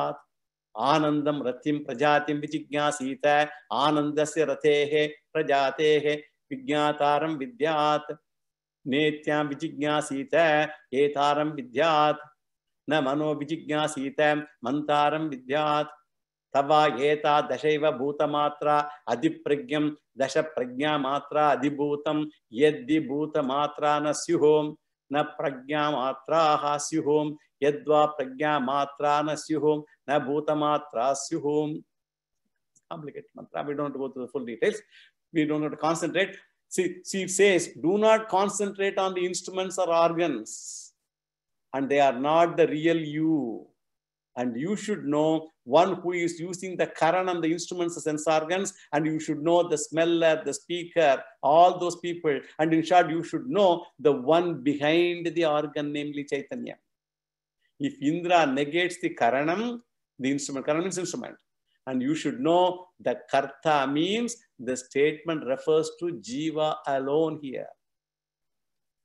आनंदम रथिं प्रजाति विजिज्ञासीत आनंद से रथे प्रजाते विज्ञाता विद्या नेत्यां विजिज्ञासीत एतारं विद्यात् न मनो विजिज्ञासीत मन्तारं विद्यात् तव एतादशैव भूतमात्रा अधिप्रज्ञं दशप्रज्ञामात्रा अधिभूतं यद्दिभूतमात्रा न स्युः न प्रज्ञामात्राः स्युः यद्वा प्रज्ञामात्रा न स्युः न भूतमात्रा स्युः complicated mantra we don't go through the full details we don't have to concentrate See, she says, do not concentrate on the instruments or organs, and they are not the real you. And you should know one who is using the current and the instruments, the sense organs, and you should know the smeller, the speaker, all those people. And in short, you should know the one behind the organ, namely Chaitanya. If Indra negates the Karanam, the instrument, Karanam means instrument, and you should know that Karta means the statement refers to Jiva alone here.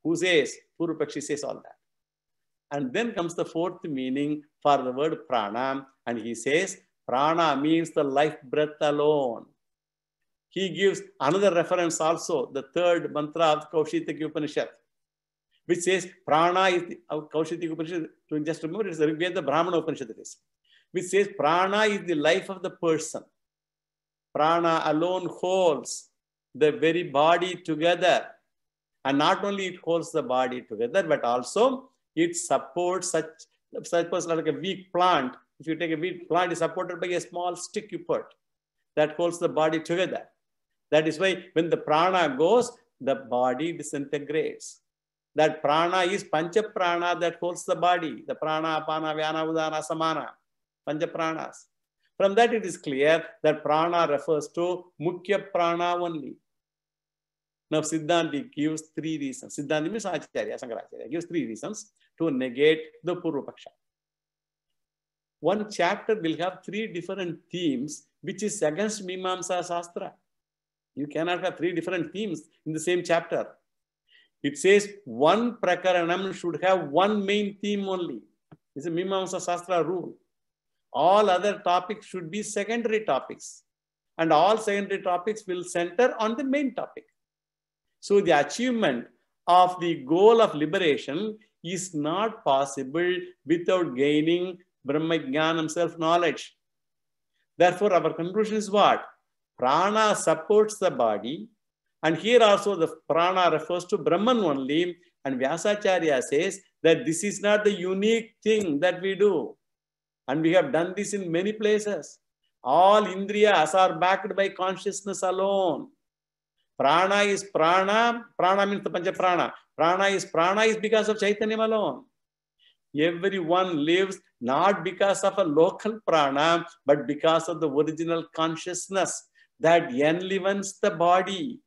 Who says? Purupakshi says all that. And then comes the fourth meaning for the word prana. And he says, prana means the life breath alone. He gives another reference also, the third mantra of Kaushitaki Upanishad, which says prana is the uh, Kaushitaki Upanishad. To just remember, it's the Rigveda Upanishad, it is, which says prana is the life of the person. Prana alone holds the very body together. And not only it holds the body together, but also it supports such, such person like a weak plant. If you take a weak plant, it's supported by a small stick you put that holds the body together. That is why when the prana goes, the body disintegrates. That prana is pancha prana that holds the body. The prana, apana, vyana, udana, samana. Pancha pranas. From that, it is clear that prana refers to mukya prana only. Now, Siddhanti gives three reasons. Siddhanti means Acharya, Sankaracharya, gives three reasons to negate the Purupaksha. One chapter will have three different themes, which is against Mimamsa Shastra. You cannot have three different themes in the same chapter. It says one prakaranam should have one main theme only. It's a Mimamsa Shastra rule. All other topics should be secondary topics. And all secondary topics will center on the main topic. So the achievement of the goal of liberation is not possible without gaining Brahmajnanam self-knowledge. Therefore, our conclusion is what? Prana supports the body. And here also the prana refers to Brahman only. And Vyasacharya says that this is not the unique thing that we do. And we have done this in many places. All indriyas are backed by consciousness alone. Prana is prana. Prana means the pancha prana. Prana is prana is because of Chaitanya alone. Everyone lives not because of a local prana, but because of the original consciousness that enlivens the body.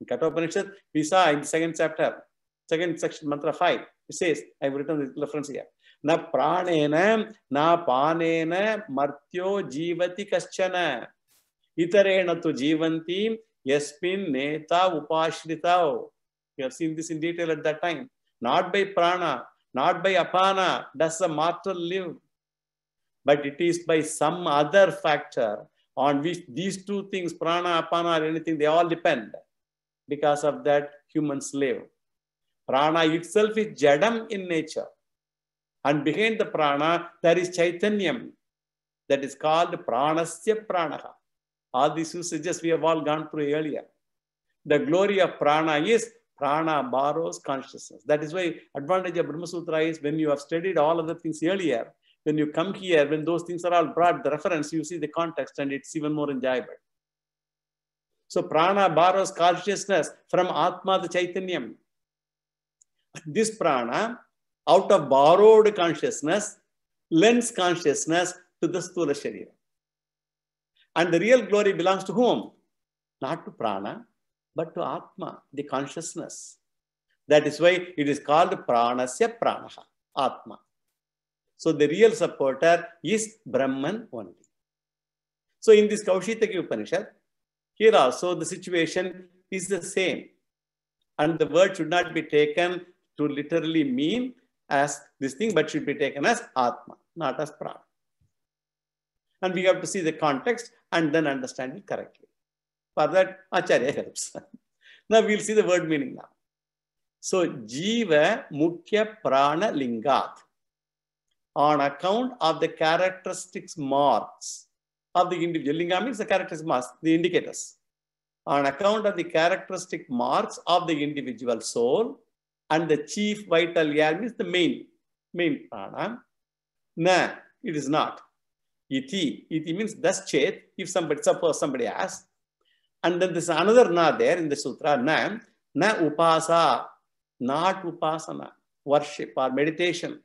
In Kathopanishad, we saw in the second chapter, second section, mantra 5, it says, I've written the reference here. न प्राणेन न पानेन मर्त्यो जीवति कश्चन इतरेण तो जीवंती यस्मिन् नेता उपाश्रिताव seen this in detail at that time not by prana not by apana does a mortal live but it is by some other factor on which these two things prana apana are anything they all depend because of that humans live prana itself is जडम in nature And behind the prana, there is chaitanyam. That is called pranasya pranaha. All these usages we have all gone through earlier. The glory of prana is prana borrows consciousness. That is why advantage of Brahma Sutra is when you have studied all of the things earlier, when you come here, when those things are all brought, the reference, you see the context and it's even more enjoyable. So prana borrows consciousness from Atma, the Chaitanyam. This prana out of borrowed consciousness lends consciousness to the Sthula Sharira. And the real glory belongs to whom? Not to prana, but to Atma, the consciousness. That is why it is called pranasya pranaha, Atma. So the real supporter is Brahman only. So in this Kaushitaki Upanishad, here also the situation is the same. And the word should not be taken to literally mean as this thing, but should be taken as Atma, not as Prana. And we have to see the context and then understand it correctly. For that, Acharya helps. now we'll see the word meaning now. So, Jiva Mukya Prana Lingat on account of the characteristics marks of the individual. Lingam means the characteristic marks, the indicators. On account of the characteristic marks of the individual soul, and the chief vital air means the main, main prana. Na, it is not. Iti, iti means thus chet, if somebody, suppose somebody asks. And then there's another na there in the sutra, na, na upasa, not upasana, worship or meditation.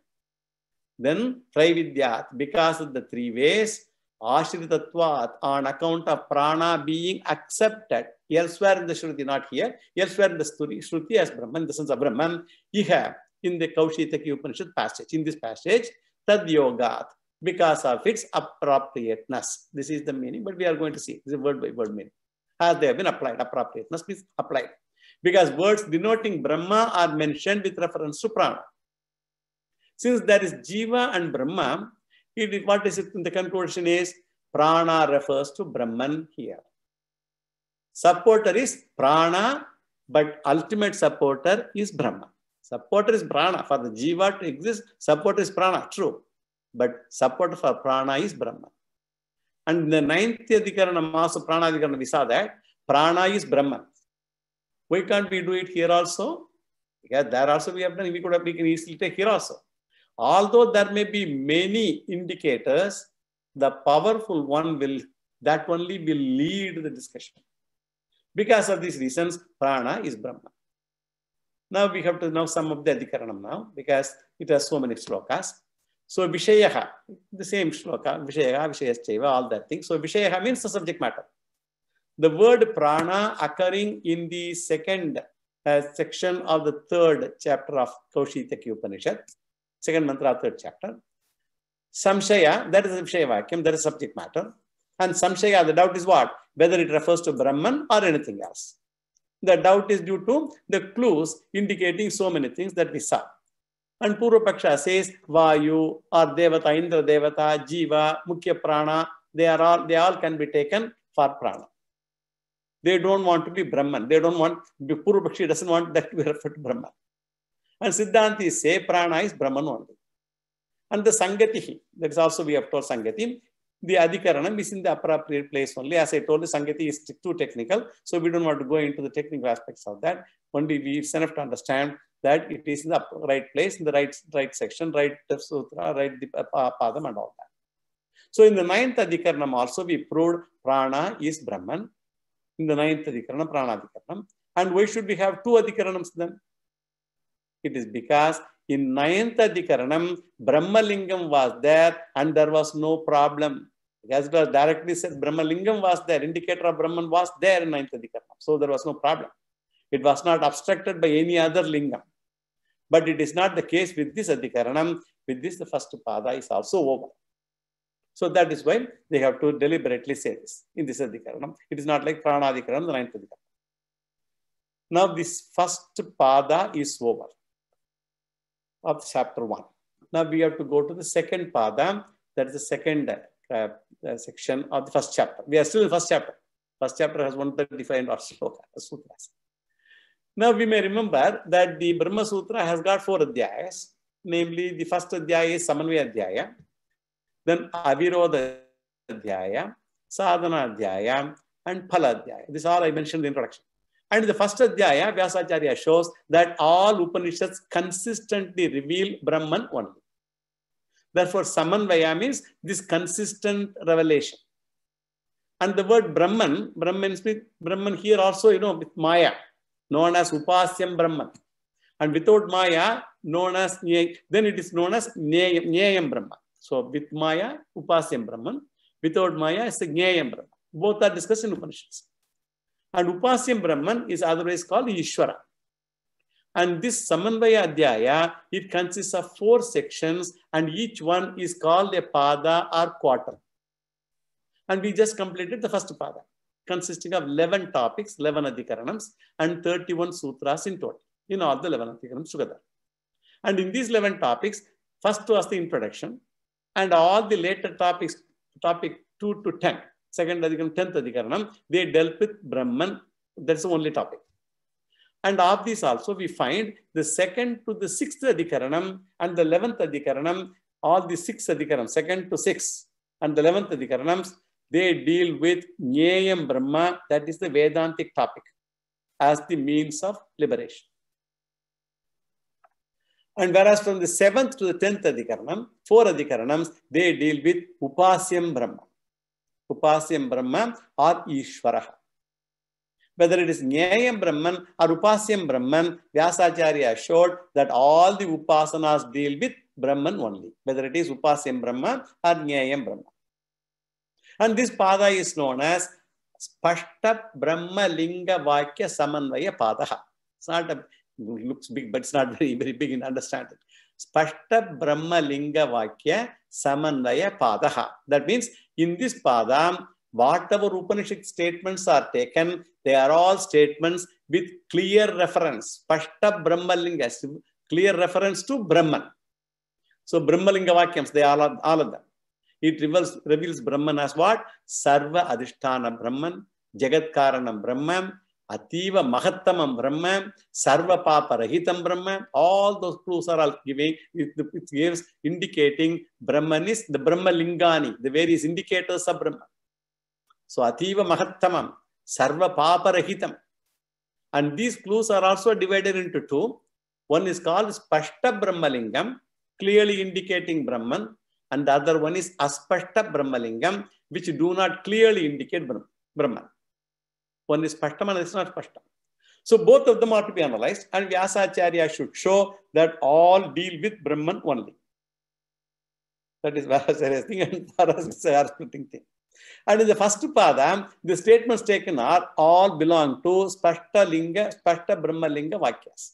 Then trividyat, because of the three ways, ashritatvat on account of prana being accepted elsewhere in the Shruti, not here, elsewhere in the Shruti as Brahman, the sense of Brahman, have in the Kaushitaki Upanishad passage, in this passage, tad yogat, because of its appropriateness. This is the meaning, but we are going to see. the word by word meaning. has they have been applied, appropriateness means applied. Because words denoting Brahma are mentioned with reference to prana. Since there is Jiva and Brahma, It, what is it? The conclusion is prana refers to Brahman here. Supporter is prana, but ultimate supporter is Brahman. Supporter is prana. For the jiva to exist, supporter is prana, true. But supporter for prana is Brahman. And in the ninth adhikarana, also prana adhikarana, we saw that prana is Brahman. Why can't we do it here also? Because there also we have done, we could have, we can easily take here also. although there may be many indicators, the powerful one will, that only will lead the discussion. Because of these reasons, prana is Brahma. Now we have to know some of the adhikaranam now, because it has so many slokas. So Vishayaha, the same shloka, Vishayaha, Vishayascheva, all that thing. So Vishayaha means the subject matter. The word prana occurring in the second uh, section of the third chapter of Kaushitaka Upanishad second mantra, third chapter. Samshaya, that is Samshaya Vakyam, that is subject matter. And Samshaya, the doubt is what? Whether it refers to Brahman or anything else. The doubt is due to the clues indicating so many things that we saw. And Purupaksha says Vayu or Devata, Indra Devata, Jiva, Mukya Prana, they are all they all can be taken for Prana. They don't want to be Brahman. They don't want Purupaksha doesn't want that to be referred to Brahman. And Siddhanti say prana is Brahman only. And the Sangatihi, that is also we have told Sangati, the Adhikaranam is in the appropriate place only. As I told you, Sangati is too technical, so we don't want to go into the technical aspects of that. Only we enough to understand that it is in the right place, in the right, right section, right sutra, right the, uh, padam and all that. So in the ninth adhikaranam also we proved prana is Brahman. In the ninth adhikaranam, prana adhikaranam. And why should we have two adhikaranams then? It is because in ninth adhikaranam, Brahmalingam was there and there was no problem. As it was directly said, Brahmalingam was there, indicator of Brahman was there in ninth adhikaranam. So there was no problem. It was not obstructed by any other lingam. But it is not the case with this adhikaranam. With this, the first pada is also over. So that is why they have to deliberately say this in this adhikaranam. It is not like pranadhikaranam, the ninth adhikaranam. Now this first pada is over of chapter 1. Now we have to go to the second padam, that is the second uh, uh, section of the first chapter. We are still in first chapter. First chapter has 135 or so sutras. Now we may remember that the Brahma Sutra has got four adhyayas, namely the first adhyaya is Samanvaya Adhyaya, then Avirodha Adhyaya, Sadhana Adhyaya, and Phala Adhyaya. This all I mentioned in the introduction. And the first Adhyaya, Vyasacharya shows that all Upanishads consistently reveal Brahman only. Therefore, Samanvaya means this consistent revelation. And the word Brahman, Brahman, Brahman here also, you know, with Maya, known as Upasyam Brahman. And without Maya, known as then it is known as Nyayam Brahman. So with Maya, Upasyam Brahman. Without Maya, it's a Nyayam Brahman. Both are discussed in Upanishads. And Upasim Brahman is otherwise called Ishvara. And this Samanvaya Adhyaya, it consists of four sections and each one is called a pada or quarter. And we just completed the first pada, consisting of 11 topics, 11 adhikaranams and 31 sutras in total, in all the 11 adhikaranams together. And in these 11 topics, first was the introduction and all the later topics, topic 2 to 10, second adhikaram, tenth adhikaranam, they dealt with Brahman. That's the only topic. And of these also, we find the second to the sixth adhikaranam and the eleventh adhikaranam, all the six adhikaranam, second to six and the eleventh adhikaranams, they deal with Nyayam Brahma, that is the Vedantic topic, as the means of liberation. And whereas from the seventh to the tenth adhikaranam, four adhikaranams, they deal with Upasyam Brahma. Upasyam Brahman or Ishvara. Whether it is Nyayam Brahman or Upasyam Brahman, Vyasacharya showed that all the Upasanas deal with Brahman only, whether it is Upasyam Brahman or Nyayam Brahman. And this pada is known as Spashta Brahma Linga Vakya Samanvaya Padaha. It's not a, looks big, but it's not very, very big in understanding. Spashta Brahma Linga Vakya Samanvaya Padaha. That means In this Padam, whatever Upanishad statements are taken, they are all statements with clear reference. Pashta Brahmalinga, clear reference to Brahman. So Brahmalinga Vakyams, they are all, all of them. It reveals, reveals Brahman as what? Sarva Adhisthana Brahman, Jagat Karanam Brahman, Ativa Mahattamam Brahma, Sarva Papa Rahitam Brahma, all those clues are all giving, it, it gives indicating Brahman is the Brahma Lingani, the various indicators of Brahma. So Ativa Mahattamam, Sarva Papa Rahitam. And these clues are also divided into two. One is called Spashta Brahmalingam, clearly indicating Brahman, and the other one is Aspashta Brahmalingam, which do not clearly indicate Brahman. One is Pashtam, and is not Pashtam. So both of them are to be analyzed, and vyasa acharya should show that all deal with Brahman only. That is Vyasacharya's thing and Parasacharya's thing. And in the first pada the statements taken are all belong to Spashta Linga, Spashta Brahma Linga Vakyas.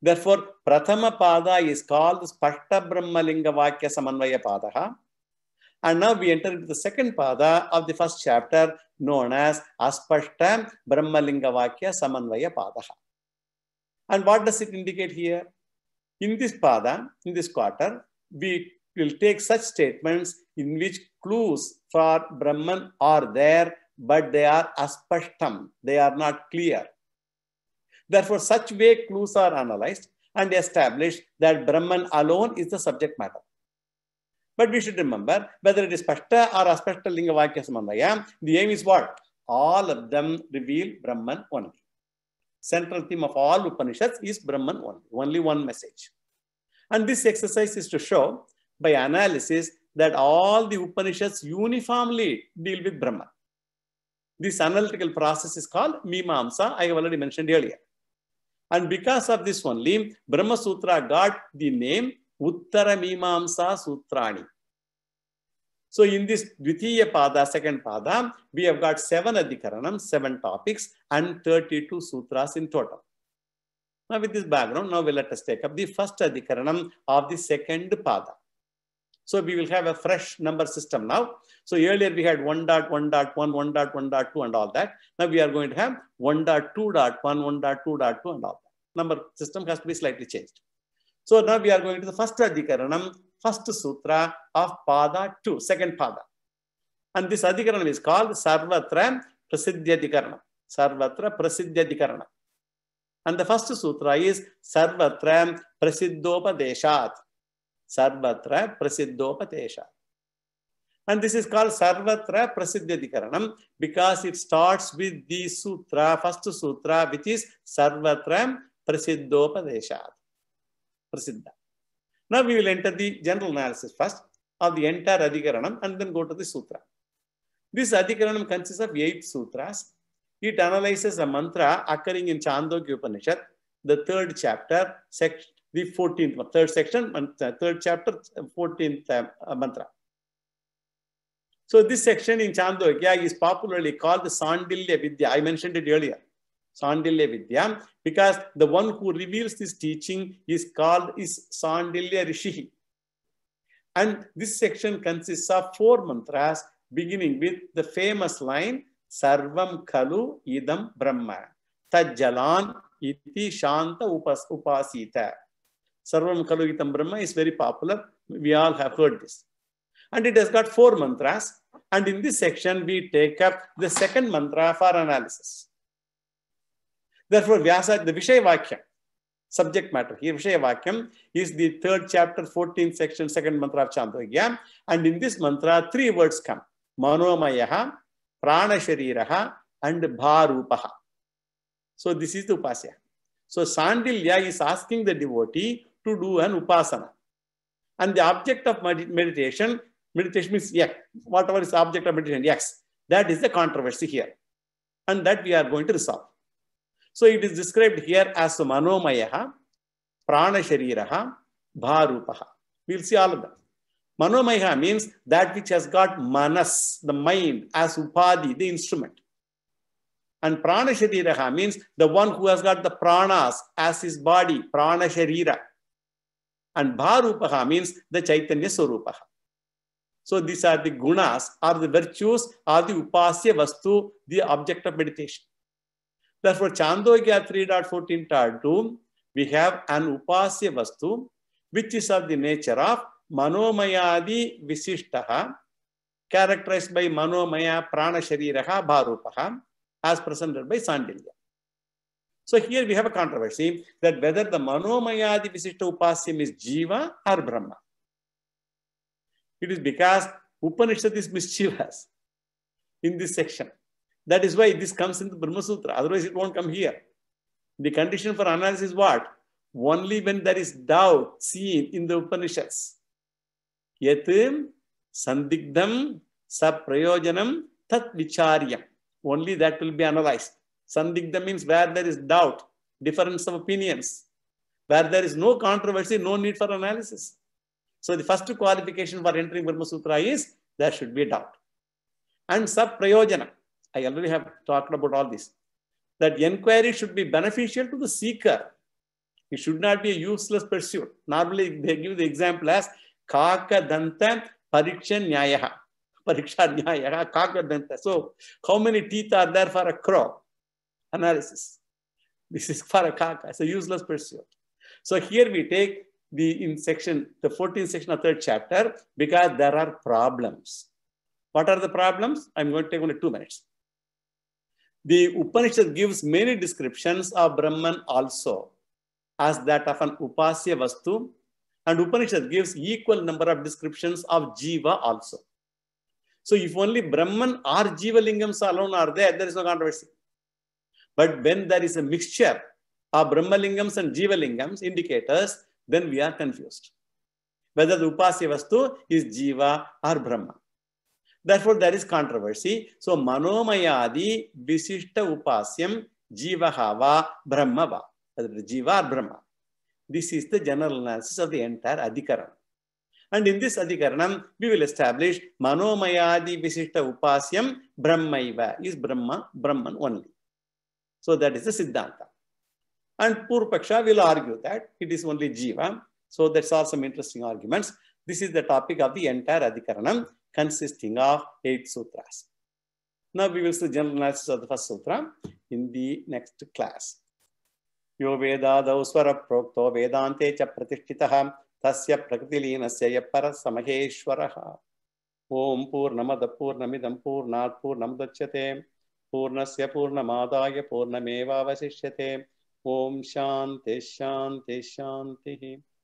Therefore, Prathama Pada is called Spashta Brahma Linga Vakya Samanvaya Padaha. And now we enter into the second pada of the first chapter known as Aspashtam Brahmalinga Vakya Samanvaya Padaha. And what does it indicate here? In this pada, in this quarter, we will take such statements in which clues for Brahman are there, but they are aspashtam, they are not clear. Therefore, such way clues are analyzed and established that Brahman alone is the subject matter. But we should remember whether it is Pashta or Aspashta Linga Vakya Samanvaya, the aim is what? All of them reveal Brahman only. Central theme of all Upanishads is Brahman only, only one message. And this exercise is to show by analysis that all the Upanishads uniformly deal with Brahman. This analytical process is called Mimamsa, I have already mentioned earlier. And because of this only, Brahma Sutra got the name Uttara Mimamsa Sutrani. So in this Dvitiya Pada, second Pada, we have got seven Adhikaranam, seven topics and 32 sutras in total. Now with this background, now we let us take up the first Adhikaranam of the second Pada. So we will have a fresh number system now. So earlier we had 1.1.1, 1.1.2 and all that. Now we are going to have 1.2.1, 1.2.2 and all that. Number system has to be slightly changed. So now we are going to the first Adhikaranam, first sutra of Pada 2, second Pada. And this Adhikaranam is called Sarvatra Prasiddhyadhikaranam. Sarvatra Prasiddhyadhikaranam. And the first sutra is Sarvatra Prasiddhopadeshat. Sarvatra Prasiddhopadeshat. And this is called Sarvatra Prasiddhyadhikaranam because it starts with the sutra, first sutra, which is Sarvatra Prasiddhopadeshat. Prasiddha. Now we will enter the general analysis first of the entire Adhikaranam and then go to the Sutra. This Adhikaranam consists of eight sutras. It analyzes a mantra occurring in Chandogya Upanishad, the third chapter, section, the 14th, third section, third chapter, 14th mantra. So this section in Chandogya is popularly called the Sandilya Vidya. I mentioned it earlier. Sandilya Vidya, because the one who reveals this teaching is called is Sandilya Rishi. And this section consists of four mantras, beginning with the famous line, Sarvam Kalu Idam Brahma, Tajjalan Iti Shanta upas, Upasita. Sarvam Kalu Idam Brahma is very popular. We all have heard this. And it has got four mantras. And in this section, we take up the second mantra for analysis. Therefore, Vyasa, the Vishaya vakya subject matter here, Vishaya Vakyam is the third chapter, 14th section, second mantra of Chandogya. And in this mantra, three words come prana Pranashariraha, and Bharupaha. So, this is the Upasya. So, Sandilya is asking the devotee to do an Upasana. And the object of meditation, meditation means, yeah, whatever is the object of meditation, yes, that is the controversy here. And that we are going to resolve. So it is described here as Manomaya, Prana Shariraha, Bharupaha. We'll see all of that. Manomaya means that which has got manas, the mind, as upadi, the instrument. And prana shariraha means the one who has got the pranas as his body, prana sharira. And bharupaha means the chaitanya swarupaha. So these are the gunas, are the virtues, are the upasya vastu, the object of meditation. Therefore, Chandogya 3.14.2, we have an Upasya Vastu, which is of the nature of Manomayadi Visishtaha, characterized by Manomaya Prana Shariraha Bharupaha, as presented by Sandilya. So here we have a controversy that whether the Manomayadi Visishta Upasyam is Jiva or Brahma. It is because Upanishad is mischievous in this section. That is why this comes in the Brahma Sutra. Otherwise, it won't come here. The condition for analysis is what? Only when there is doubt seen in the Upanishads. Yatim, Sandigdham, Saprayojanam, Tat Vicharyam. Only that will be analyzed. Sandigdham means where there is doubt, difference of opinions, where there is no controversy, no need for analysis. So the first qualification for entering Brahma Sutra is there should be doubt. And Saprayojana. I already have talked about all this. That inquiry should be beneficial to the seeker. It should not be a useless pursuit. Normally, they give the example as kaka danta pariksha nyayaha. Pariksha nyayaha, kaka danta. So, how many teeth are there for a crow? Analysis. This is for a kaka. It's a useless pursuit. So, here we take the in section, the 14th section of third chapter, because there are problems. What are the problems? I'm going to take only two minutes. The Upanishad gives many descriptions of Brahman also as that of an Upasya Vastu and Upanishad gives equal number of descriptions of Jiva also. So if only Brahman or Jiva Lingams alone are there, there is no controversy. But when there is a mixture of Brahma Lingams and Jiva Lingams indicators, then we are confused. Whether the Upasya Vastu is Jiva or Brahman. Therefore, there is controversy. So, Manomayadi Visishta Upasyam Jivahava Brahmava. Jiva or Brahma. This is the general analysis of the entire Adhikaranam. And in this Adhikaranam, we will establish Manomayadi Visishta Upasyam Brahmaiva is Brahma, Brahman only. So that is the Siddhanta. And Purpaksha will argue that it is only Jiva. So that's also some interesting arguments. This is the topic of the entire Adhikaranam. consisting of eight sutras. Now we will see general analysis of the first sutra in the next class. यो वेदादौ स्वरप्रोक्तो वेदान्ते च प्रतिष्ठितः तस्य प्रकृतिलीनस्य यः परसमहेश्वरः ॐ पूर्णमदपूर्णमिदं पूर्णात् पूर्णं दच्यते पूर्णस्य पूर्णमादाय पूर्णमेवावशिष्यते ॐ शान्तिः शान्तिः शान्तिः